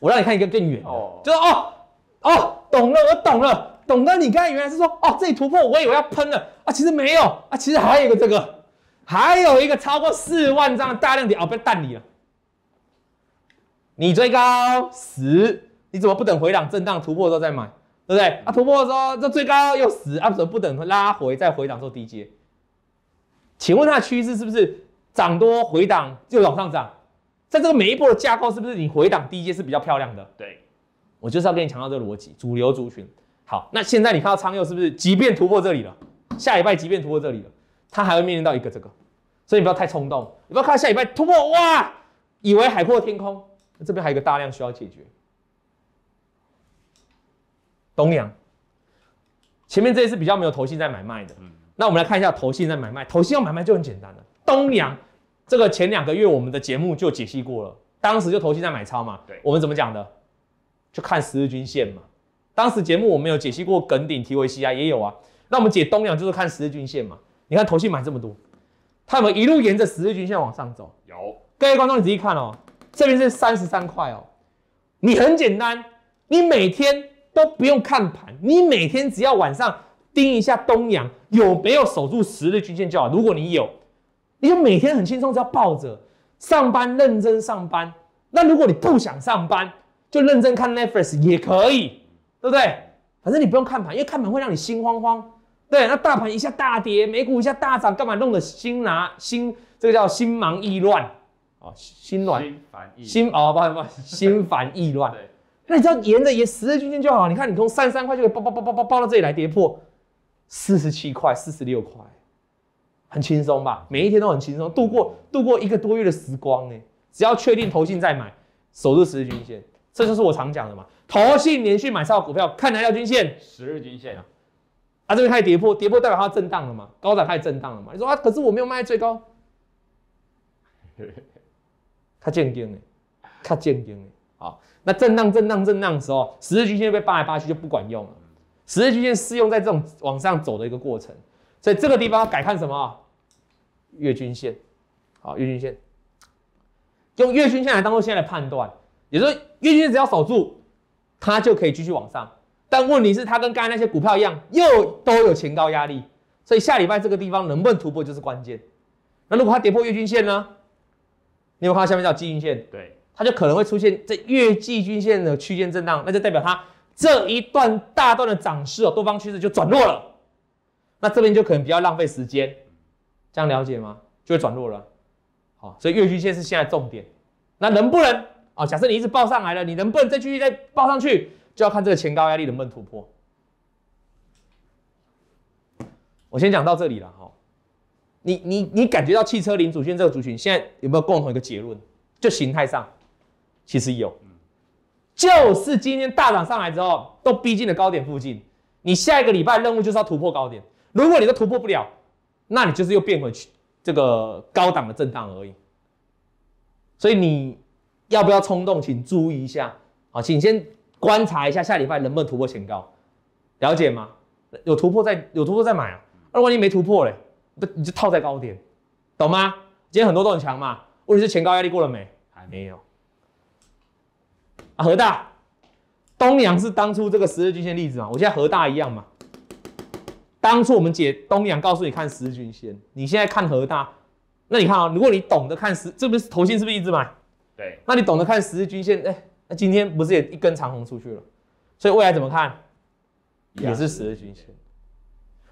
我让你看一个更远的，就是哦哦。懂了，我懂了，懂得。你刚才原来是说，哦，这里突破我以为要喷了啊，其实没有啊，其实还有一个这个，还有一个超过四万张的大量点啊，不要蛋你了。你追高十，你怎么不等回档震荡突破之后再买，对不对？啊，突破的时候这最高又十啊，么不等拉回再回档做低阶。请问它的趋势是不是涨多回档就往上涨？在这个每一波的架构是不是你回档低阶是比较漂亮的？对。我就是要跟你强调这个逻辑，主流族群。好，那现在你看到昌佑是不是？即便突破这里了，下一拜即便突破这里了，它还会面临到一个这个，所以你不要太冲动，你不要看下一拜突破，哇，以为海阔天空，这边还有个大量需要解决。东阳，前面这一次比较没有头信在买卖的，那我们来看一下头信在买卖。头信要买卖就很简单了，东阳这个前两个月我们的节目就解析过了，当时就投信在买超嘛，对，我们怎么讲的？就看十日均线嘛。当时节目我们有解析过梗顶提 v 西啊，也有啊。那我们解东洋就是看十日均线嘛。你看头期买这么多，它有一路沿着十日均线往上走？有。各位观众，你仔细看哦，这边是三十三块哦。你很简单，你每天都不用看盘，你每天只要晚上盯一下东洋有没有守住十日均线就好。如果你有，你就每天很轻松，只要抱着上班认真上班。那如果你不想上班，就认真看 Netflix 也可以，对不对？反正你不用看盘，因为看盘会让你心慌慌。对，那大盘一下大跌，美股一下大涨，干嘛弄的心拿心？这个叫心忙意乱啊，心乱。心烦意心哦，不好意思，心烦意乱。那你要沿着沿十日均线就好。你看，你从三三块就可以爆爆爆爆爆爆到这里来，跌破四十七块、四十六块，很轻松吧？每一天都很轻松度过度过一个多月的时光呢。只要确定投信再买，守住十日均线。这就是我常讲的嘛，投信连续买上股票，看哪条均线？十日均线啊，啊，这边开始跌破，跌破代表它震荡了嘛，高涨开始震荡了嘛。你说啊，可是我没有卖最高，[laughs] 它见顶了，它见顶了。好，那震荡、震荡、震荡的时候，十日均线被扒来扒去就不管用了。十日均线适用在这种往上走的一个过程，所以这个地方要改看什么？月均线，好，月均线，用月均线来当做现在判断。你说月均线只要守住，它就可以继续往上。但问题是，它跟刚才那些股票一样，又都有前高压力，所以下礼拜这个地方能不能突破就是关键。那如果它跌破月均线呢？你有看到下面叫季均线？对，它就可能会出现在月季均线的区间震荡，那就代表它这一段大段的涨势哦，多方趋势就转弱了。那这边就可能比较浪费时间，这样了解吗？就会转弱了。好，所以月均线是现在重点。那能不能？哦，假设你一直报上来了，你能不能再继续再报上去，就要看这个前高压力能不能突破。我先讲到这里了哈。你你你感觉到汽车零组件这个族群现在有没有共同一个结论？就形态上其实有，就是今天大涨上来之后都逼近了高点附近，你下一个礼拜任务就是要突破高点。如果你都突破不了，那你就是又变回去这个高档的震荡而已。所以你。要不要冲动？请注意一下，好，请先观察一下下礼拜能不能突破前高，了解吗？有突破再有突破再买啊！那万一没突破嘞？不，你就套在高点，懂吗？今天很多都很强嘛，问题是前高压力过了没？还没有。何大东阳是当初这个十日均线例子嘛？我现在何大一样嘛？当初我们解东阳，告诉你看十日均线，你现在看何大，那你看啊，如果你懂得看十，这是头先是不是一直买？对，那你懂得看十日均线，哎，那今天不是也一根长红出去了？所以未来怎么看？也是十日均线。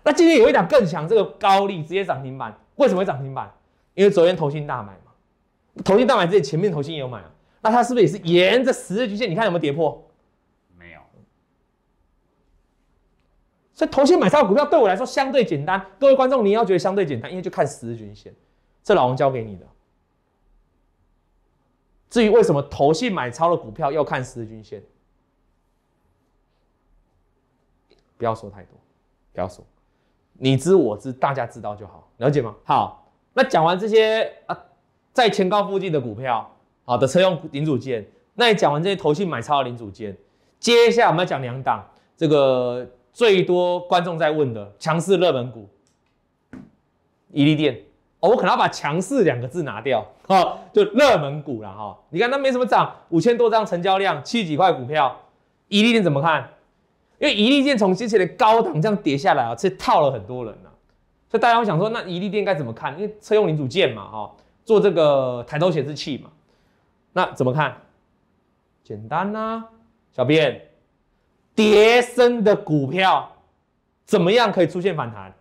那今天有一档更强，这个高利直接涨停板，为什么会涨停板？因为昨天投信大买嘛，投信大买，之前前面投信也有买啊，那它是不是也是沿着十日均线？你看有没有跌破？没有。所以投信买的股票对我来说相对简单，各位观众，你要觉得相对简单，因为就看十日均线，这老王教给你的。至于为什么投信买超的股票要看十日均线，不要说太多，不要说，你知我知，大家知道就好，了解吗？好，那讲完这些啊，在前高附近的股票，好的，车用零组件。那讲完这些投信买超的零组件，接下来我们要讲两档，这个最多观众在问的强势热门股，伊利店。哦，我可能要把“强势”两个字拿掉，哦，就热门股了哈。你看它没什么涨，五千多张成交量，七几块股票，亿利电怎么看？因为亿利电从之前的高档这样跌下来啊，是套了很多人了。所以大家会想说，那亿利电该怎么看？因为车用零组件嘛，哈，做这个抬头显示器嘛，那怎么看？简单呐，小编，跌升的股票怎么样可以出现反弹？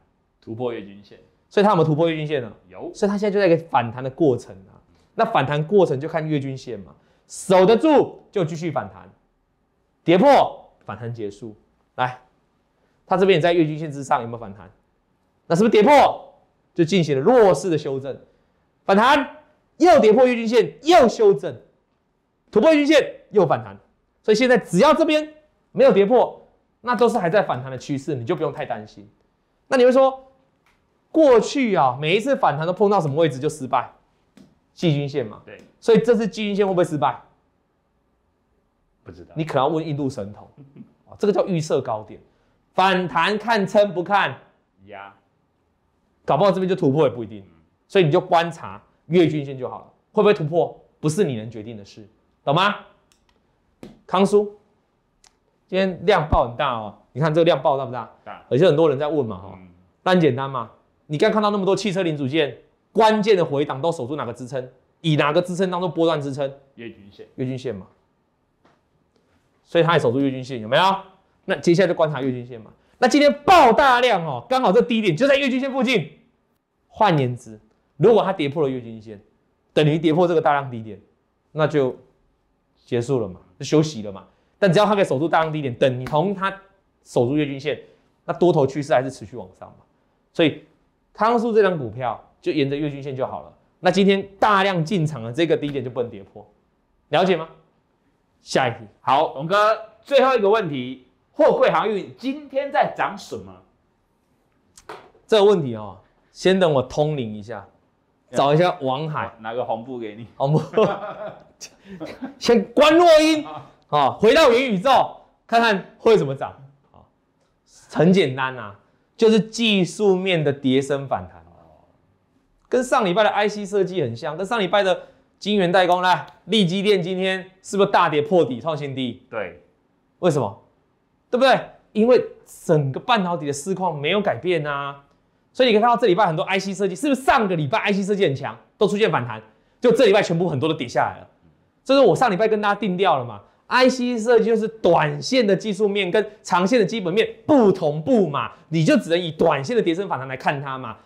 突破月均线。所以它有没有突破月均线呢？有，所以它现在就在一个反弹的过程啊。那反弹过程就看月均线嘛，守得住就继续反弹，跌破反弹结束。来，它这边也在月均线之上，有没有反弹？那是不是跌破就进行了弱势的修正？反弹又跌破月均线又修正，突破月均线又反弹。所以现在只要这边没有跌破，那都是还在反弹的趋势，你就不用太担心。那你会说？过去啊，每一次反弹都碰到什么位置就失败，季均线嘛。对，所以这次季均线会不会失败？不知道。你可能要问印度神童啊，这个叫预设高点，反弹看撑不看压，搞不好这边就突破也不一定。所以你就观察月均线就好了，会不会突破不是你能决定的事，懂吗？康叔，今天量爆很大哦，你看这个量爆大不大？大。而且很多人在问嘛，哈，当然简单嘛。你刚看到那么多汽车零组件关键的回档都守住哪个支撑？以哪个支撑当做波段支撑？月均线，月均线嘛，所以它也守住月均线，有没有？那接下来就观察月均线嘛。那今天爆大量哦，刚好这低点就在月均线附近。换言之，如果它跌破了月均线，等于跌破这个大量低点，那就结束了嘛，就休息了嘛。但只要它可以守住大量低点，等同它守住月均线，那多头趋势还是持续往上嘛。所以。康树这张股票就沿着月均线就好了。那今天大量进场的这个低点就不能跌破，了解吗？下一题。好，龙哥，最后一个问题，货柜航运今天在涨什么？这个问题啊，先等我通灵一下，找一下王海，拿个红布给你，红布。[laughs] 先关录音啊，[laughs] 回到元宇宙，看看会怎么涨。好，很简单啊。就是技术面的跌升反弹，跟上礼拜的 IC 设计很像，跟上礼拜的晶圆代工呢，立基电今天是不是大跌破底创新低？对，为什么？对不对？因为整个半导体的市况没有改变呐，所以你可以看到这礼拜很多 IC 设计，是不是上个礼拜 IC 设计很强，都出现反弹，就这礼拜全部很多都跌下来了，这是我上礼拜跟大家定调了嘛。I C 设计就是短线的技术面跟长线的基本面不同步嘛，你就只能以短线的跌升反弹来看它嘛。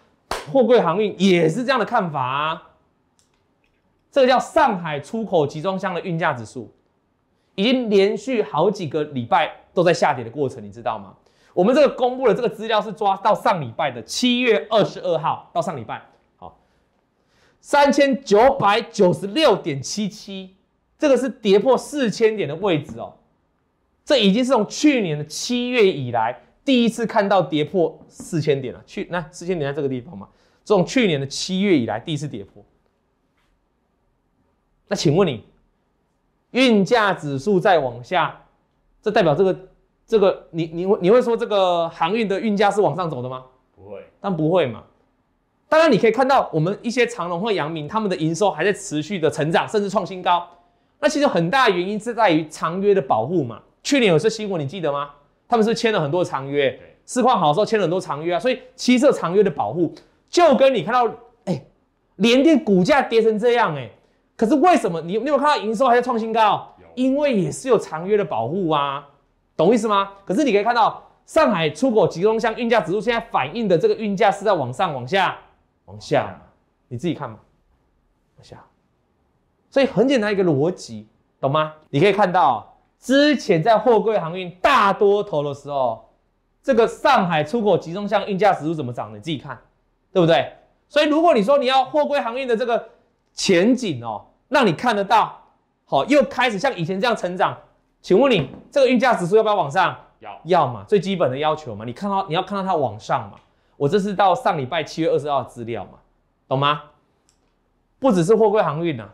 货柜航运也是这样的看法啊。这个叫上海出口集装箱的运价指数，已经连续好几个礼拜都在下跌的过程，你知道吗？我们这个公布的这个资料是抓到上礼拜的七月二十二号到上礼拜，好，三千九百九十六点七七。这个是跌破四千点的位置哦，这已经是从去年的七月以来第一次看到跌破四千点了。去那四千点在这个地方嘛？从去年的七月以来第一次跌破。那请问你，运价指数再往下，这代表这个这个你你你会说这个航运的运价是往上走的吗？不会，但不会嘛？当然你可以看到我们一些长隆或阳明他们的营收还在持续的成长，甚至创新高。那其实很大原因是在于长约的保护嘛。去年有些新闻，你记得吗？他们是签了很多长约，市况好的时候签很多长约啊。所以七实长约的保护，就跟你看到，哎，联电股价跌成这样，哎，可是为什么你你有看到营收还在创新高？因为也是有长约的保护啊，懂我意思吗？可是你可以看到，上海出口集装箱运价指数现在反映的这个运价是在往上、往下、往下，你自己看嘛，往下。所以很简单一个逻辑，懂吗？你可以看到之前在货柜航运大多头的时候，这个上海出口集中箱运价指数怎么涨？你自己看，对不对？所以如果你说你要货柜航运的这个前景哦，让你看得到，好又开始像以前这样成长，请问你这个运价指数要不要往上？要，要嘛最基本的要求嘛，你看到你要看到它往上嘛？我这是到上礼拜七月二十号资料嘛，懂吗？不只是货柜航运啊。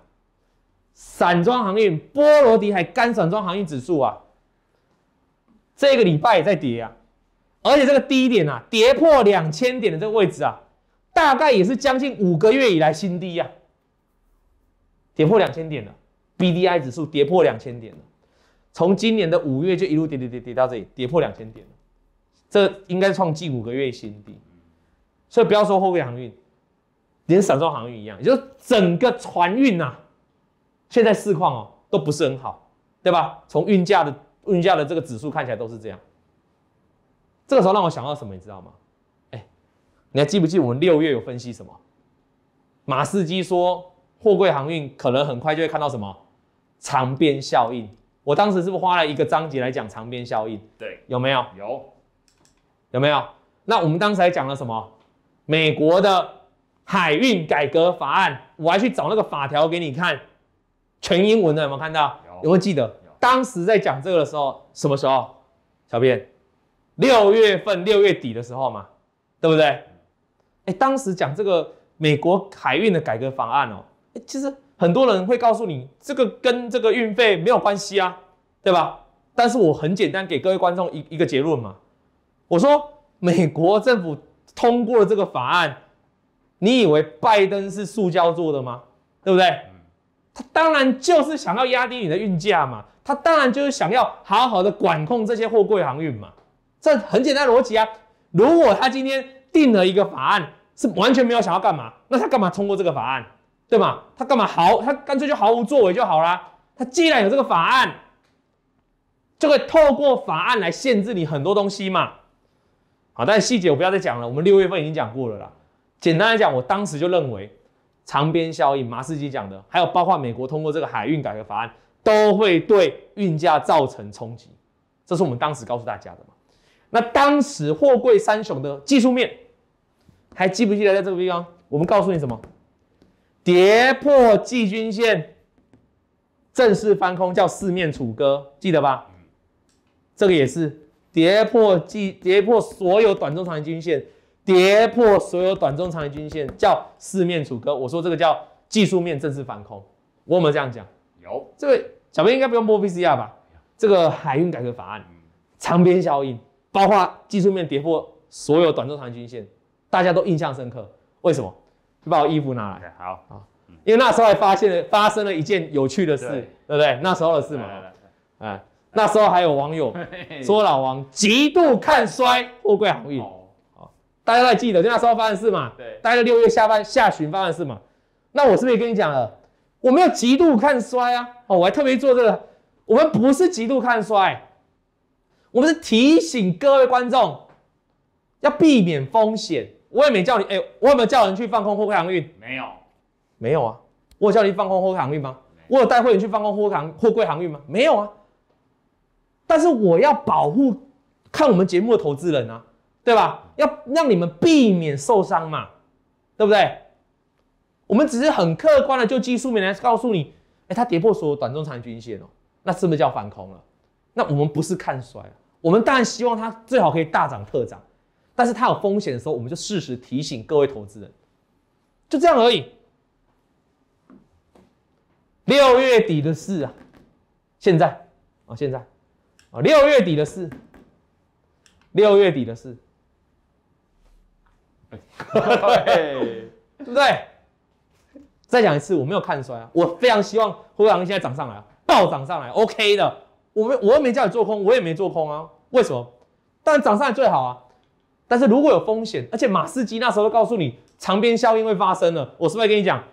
散装航运波罗的海干散装航运指数啊，这个礼拜也在跌啊，而且这个低点啊，跌破两千点的这个位置啊，大概也是将近五个月以来新低呀，跌破两千点了。BDI 指数跌破两千点了，从今年的五月就一路跌跌跌跌到这里，跌破两千点了，这应该是创近五个月新低。所以不要说货背航运，连散装航运一样，也就是整个船运啊。现在市况哦都不是很好，对吧？从运价的运价的这个指数看起来都是这样。这个时候让我想到什么，你知道吗？哎，你还记不记我们六月有分析什么？马斯基说货柜航运可能很快就会看到什么长边效应。我当时是不是花了一个章节来讲长边效应？对，有没有？有，有没有？那我们当时还讲了什么？美国的海运改革法案，我还去找那个法条给你看。全英文的有没有看到？有没有记得当时在讲这个的时候？什么时候？小编，六月份六月底的时候嘛，对不对？哎，当时讲这个美国海运的改革方案哦，哎，其实很多人会告诉你这个跟这个运费没有关系啊，对吧？但是我很简单给各位观众一一个结论嘛，我说美国政府通过了这个法案，你以为拜登是塑胶做的吗？对不对？他当然就是想要压低你的运价嘛，他当然就是想要好好的管控这些货柜航运嘛，这很简单的逻辑啊。如果他今天定了一个法案，是完全没有想要干嘛，那他干嘛通过这个法案，对吗？他干嘛毫他干脆就毫无作为就好啦。他既然有这个法案，就会透过法案来限制你很多东西嘛。好，但是细节我不要再讲了，我们六月份已经讲过了啦。简单来讲，我当时就认为。长边效应，马斯基讲的，还有包括美国通过这个海运改革法案，都会对运价造成冲击。这是我们当时告诉大家的嘛？那当时货柜三雄的技术面，还记不记得在这个地方？我们告诉你什么？跌破季均线，正式翻空叫四面楚歌，记得吧？这个也是跌破季，跌破所有短中长期均线。跌破所有短、中、长的均线，叫四面楚歌。我说这个叫技术面正式反空，我有有这样讲，有这个小编应该不用摸 PCR 吧？这个海运改革法案，长边效应，包括技术面跌破所有短、中、长均线，大家都印象深刻。为什么？就把我衣服拿来。好好，因为那时候还发现了发生了一件有趣的事，对不对？那时候的事嘛。那时候还有网友说老王极度看衰货柜航运。大家还记得就那时候发生事嘛？对，大概六月下半下旬发生事嘛。那我是不是也跟你讲了？我没有极度看衰啊！哦，我还特别做这个。我们不是极度看衰，我们是提醒各位观众要避免风险。我也没叫你哎，我有没有叫人去放空货柜航运？没有，没有啊。我有叫你放空货柜航运吗？我有带会员去放空货柜货柜航运吗？没有啊。但是我要保护看我们节目的投资人啊，对吧？要让你们避免受伤嘛，对不对？我们只是很客观的就技术面来告诉你，哎，它跌破所有短、中、长均线哦，那是不是叫反空了？那我们不是看衰，我们当然希望它最好可以大涨特涨，但是它有风险的时候，我们就适时提醒各位投资人，就这样而已。六月底的事啊，现在啊，现在啊，六月底的事，六月底的事。[laughs] 对，对不对？再讲一次，我没有看衰啊，我非常希望辉昂现在涨上来，啊，暴涨上来，OK 的。我没，我又没叫你做空，我也没做空啊。为什么？当然涨上来最好啊。但是如果有风险，而且马斯基那时候都告诉你长边效应会发生了，我是不是跟你讲？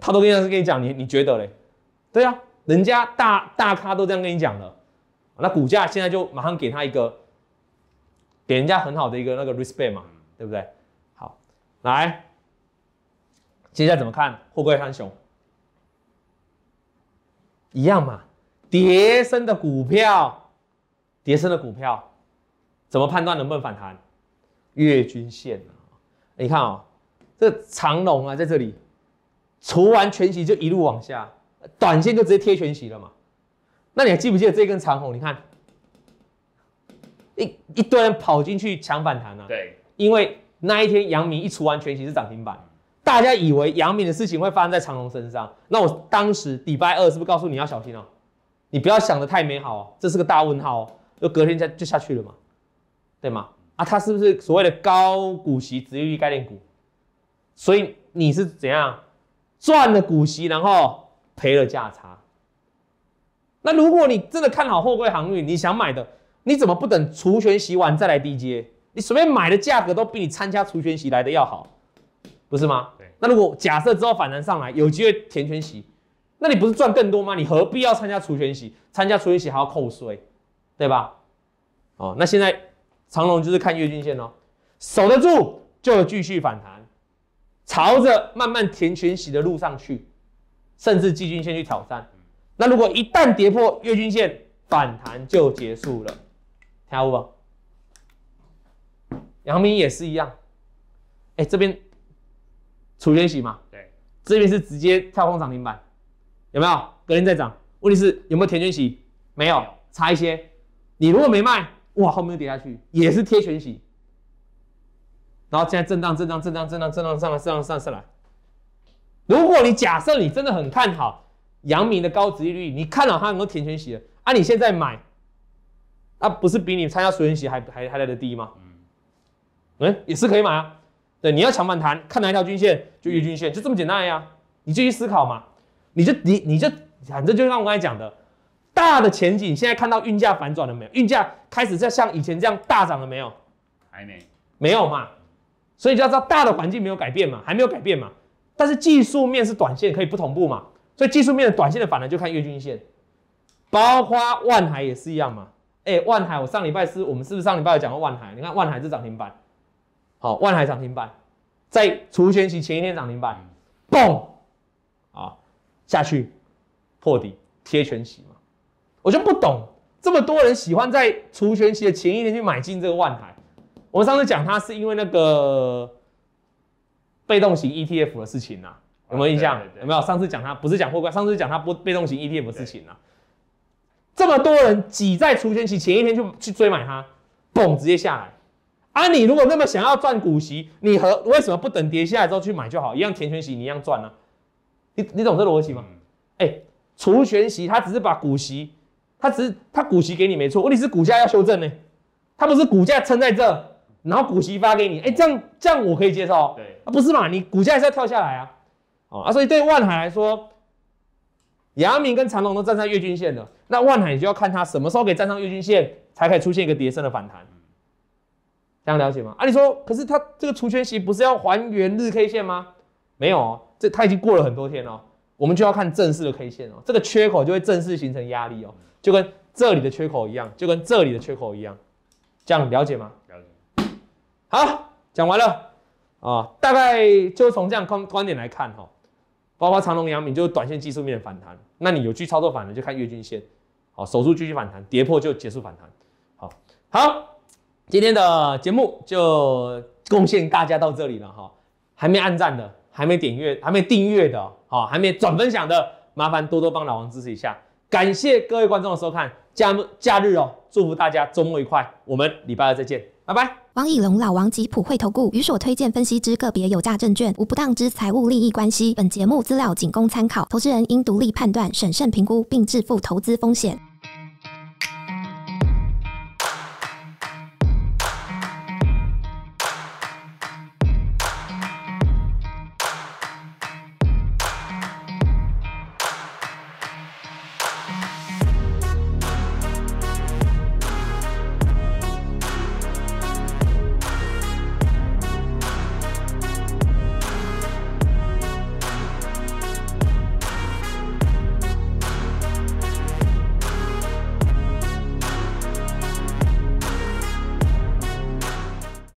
他都这样跟你讲，你你觉得嘞？对啊，人家大大咖都这样跟你讲了，那股价现在就马上给他一个给人家很好的一个那个 respect 嘛，对不对？来，接下来怎么看？货柜仓雄一样嘛？跌升的股票，跌升的股票，怎么判断能不能反弹？月均线啊，你看哦，这长龙啊，在这里除完全息就一路往下，短线就直接贴全息了嘛？那你还记不记得这根长虹？你看，一一堆人跑进去抢反弹啊？对，因为。那一天，阳明一除完全息是涨停板，大家以为阳明的事情会发生在长隆身上。那我当时礼拜二是不是告诉你要小心哦？你不要想的太美好哦，这是个大问号哦。就隔天就就下去了嘛，对吗？啊，它是不是所谓的高股息、利率概念股？所以你是怎样赚了股息，然后赔了价差？那如果你真的看好货柜航运，你想买的，你怎么不等除全息完再来低 J？你随便买的价格都比你参加除权息来的要好，不是吗？对。那如果假设之后反弹上来，有机会填权息，那你不是赚更多吗？你何必要参加除权息？参加除权息还要扣税，对吧？哦，那现在长龙就是看月均线哦，守得住就继续反弹，朝着慢慢填权息的路上去，甚至季均线去挑战。那如果一旦跌破月均线，反弹就结束了，听懂不？阳明也是一样，哎，这边楚泉喜嘛，对，这边是直接跳空涨停板，有没有？隔天再涨，问题是有没有填全喜？没有，差一些。你如果没卖，哇，后面又跌下去，也是贴全喜。然后现在震荡，震荡，震荡，震荡，震荡，上来，上来，上来。如果你假设你真的很看好阳明的高值利率，你看好它能够填全喜的，啊，你现在买，啊，不是比你参加水泉喜还还还来的低吗？哎，也是可以买啊。对，你要抢反弹，看哪一条均线就越均线，就这么简单呀。你就去思考嘛。你就你你就反正就像我刚才讲的，大的前景现在看到运价反转了没有？运价开始在像以前这样大涨了没有？还没，没有嘛。所以就要知道大的环境没有改变嘛，还没有改变嘛。但是技术面是短线可以不同步嘛。所以技术面的短线的反弹就看越均线。包括万海也是一样嘛。哎，万海，我上礼拜是，我们是不是上礼拜有讲过万海？你看万海是涨停板。好，万海涨停板，在除权期前一天涨停板，嘣，啊，下去破底贴权息嘛，我就不懂，这么多人喜欢在除权期的前一天去买进这个万海，我们上次讲它是因为那个被动型 ETF 的事情呐，有没有印象？有没有？上次讲它不是讲货柜，上次讲它不被动型 ETF 的事情呐，这么多人挤在除权期前一天就去追买它，嘣，直接下来。啊，你如果那么想要赚股息，你和为什么不等跌下来之后去买就好？一样填全息，你一样赚呢？你你懂这逻辑吗？哎，除权息，他只是把股息，他只是他股息给你没错，问题是股价要修正呢，他不是股价撑在这，然后股息发给你，哎，这样这样我可以接受，对，啊不是嘛，你股价还是要跳下来啊，啊，所以对万海来说，阳明跟长隆都站上月均线了，那万海你就要看它什么时候可以站上月均线，才可以出现一个跌升的反弹。这样了解吗？啊，你说，可是它这个除权息不是要还原日 K 线吗？没有哦，这它已经过了很多天了，我们就要看正式的 K 线哦，这个缺口就会正式形成压力哦，就跟这里的缺口一样，就跟这里的缺口一样，这样了解吗？了解。好，讲完了啊，大概就从这样观观点来看哈，包括长隆、阳明就是短线技术面反弹，那你有去操作反的就看月均线，好守住继续反弹，跌破就结束反弹。好，好。今天的节目就贡献大家到这里了哈，还没按赞的，还没点阅，还没订阅的，好，还没转分享的，麻烦多多帮老王支持一下，感谢各位观众的收看。假日假日哦，祝福大家周末愉快，我们礼拜二再见，拜拜。王以龙，老王吉普惠投顾与所推荐分析之个别有价证券无不当之财务利益关系，本节目资料仅供参考，投资人应独立判断、审慎评估并自负投资风险。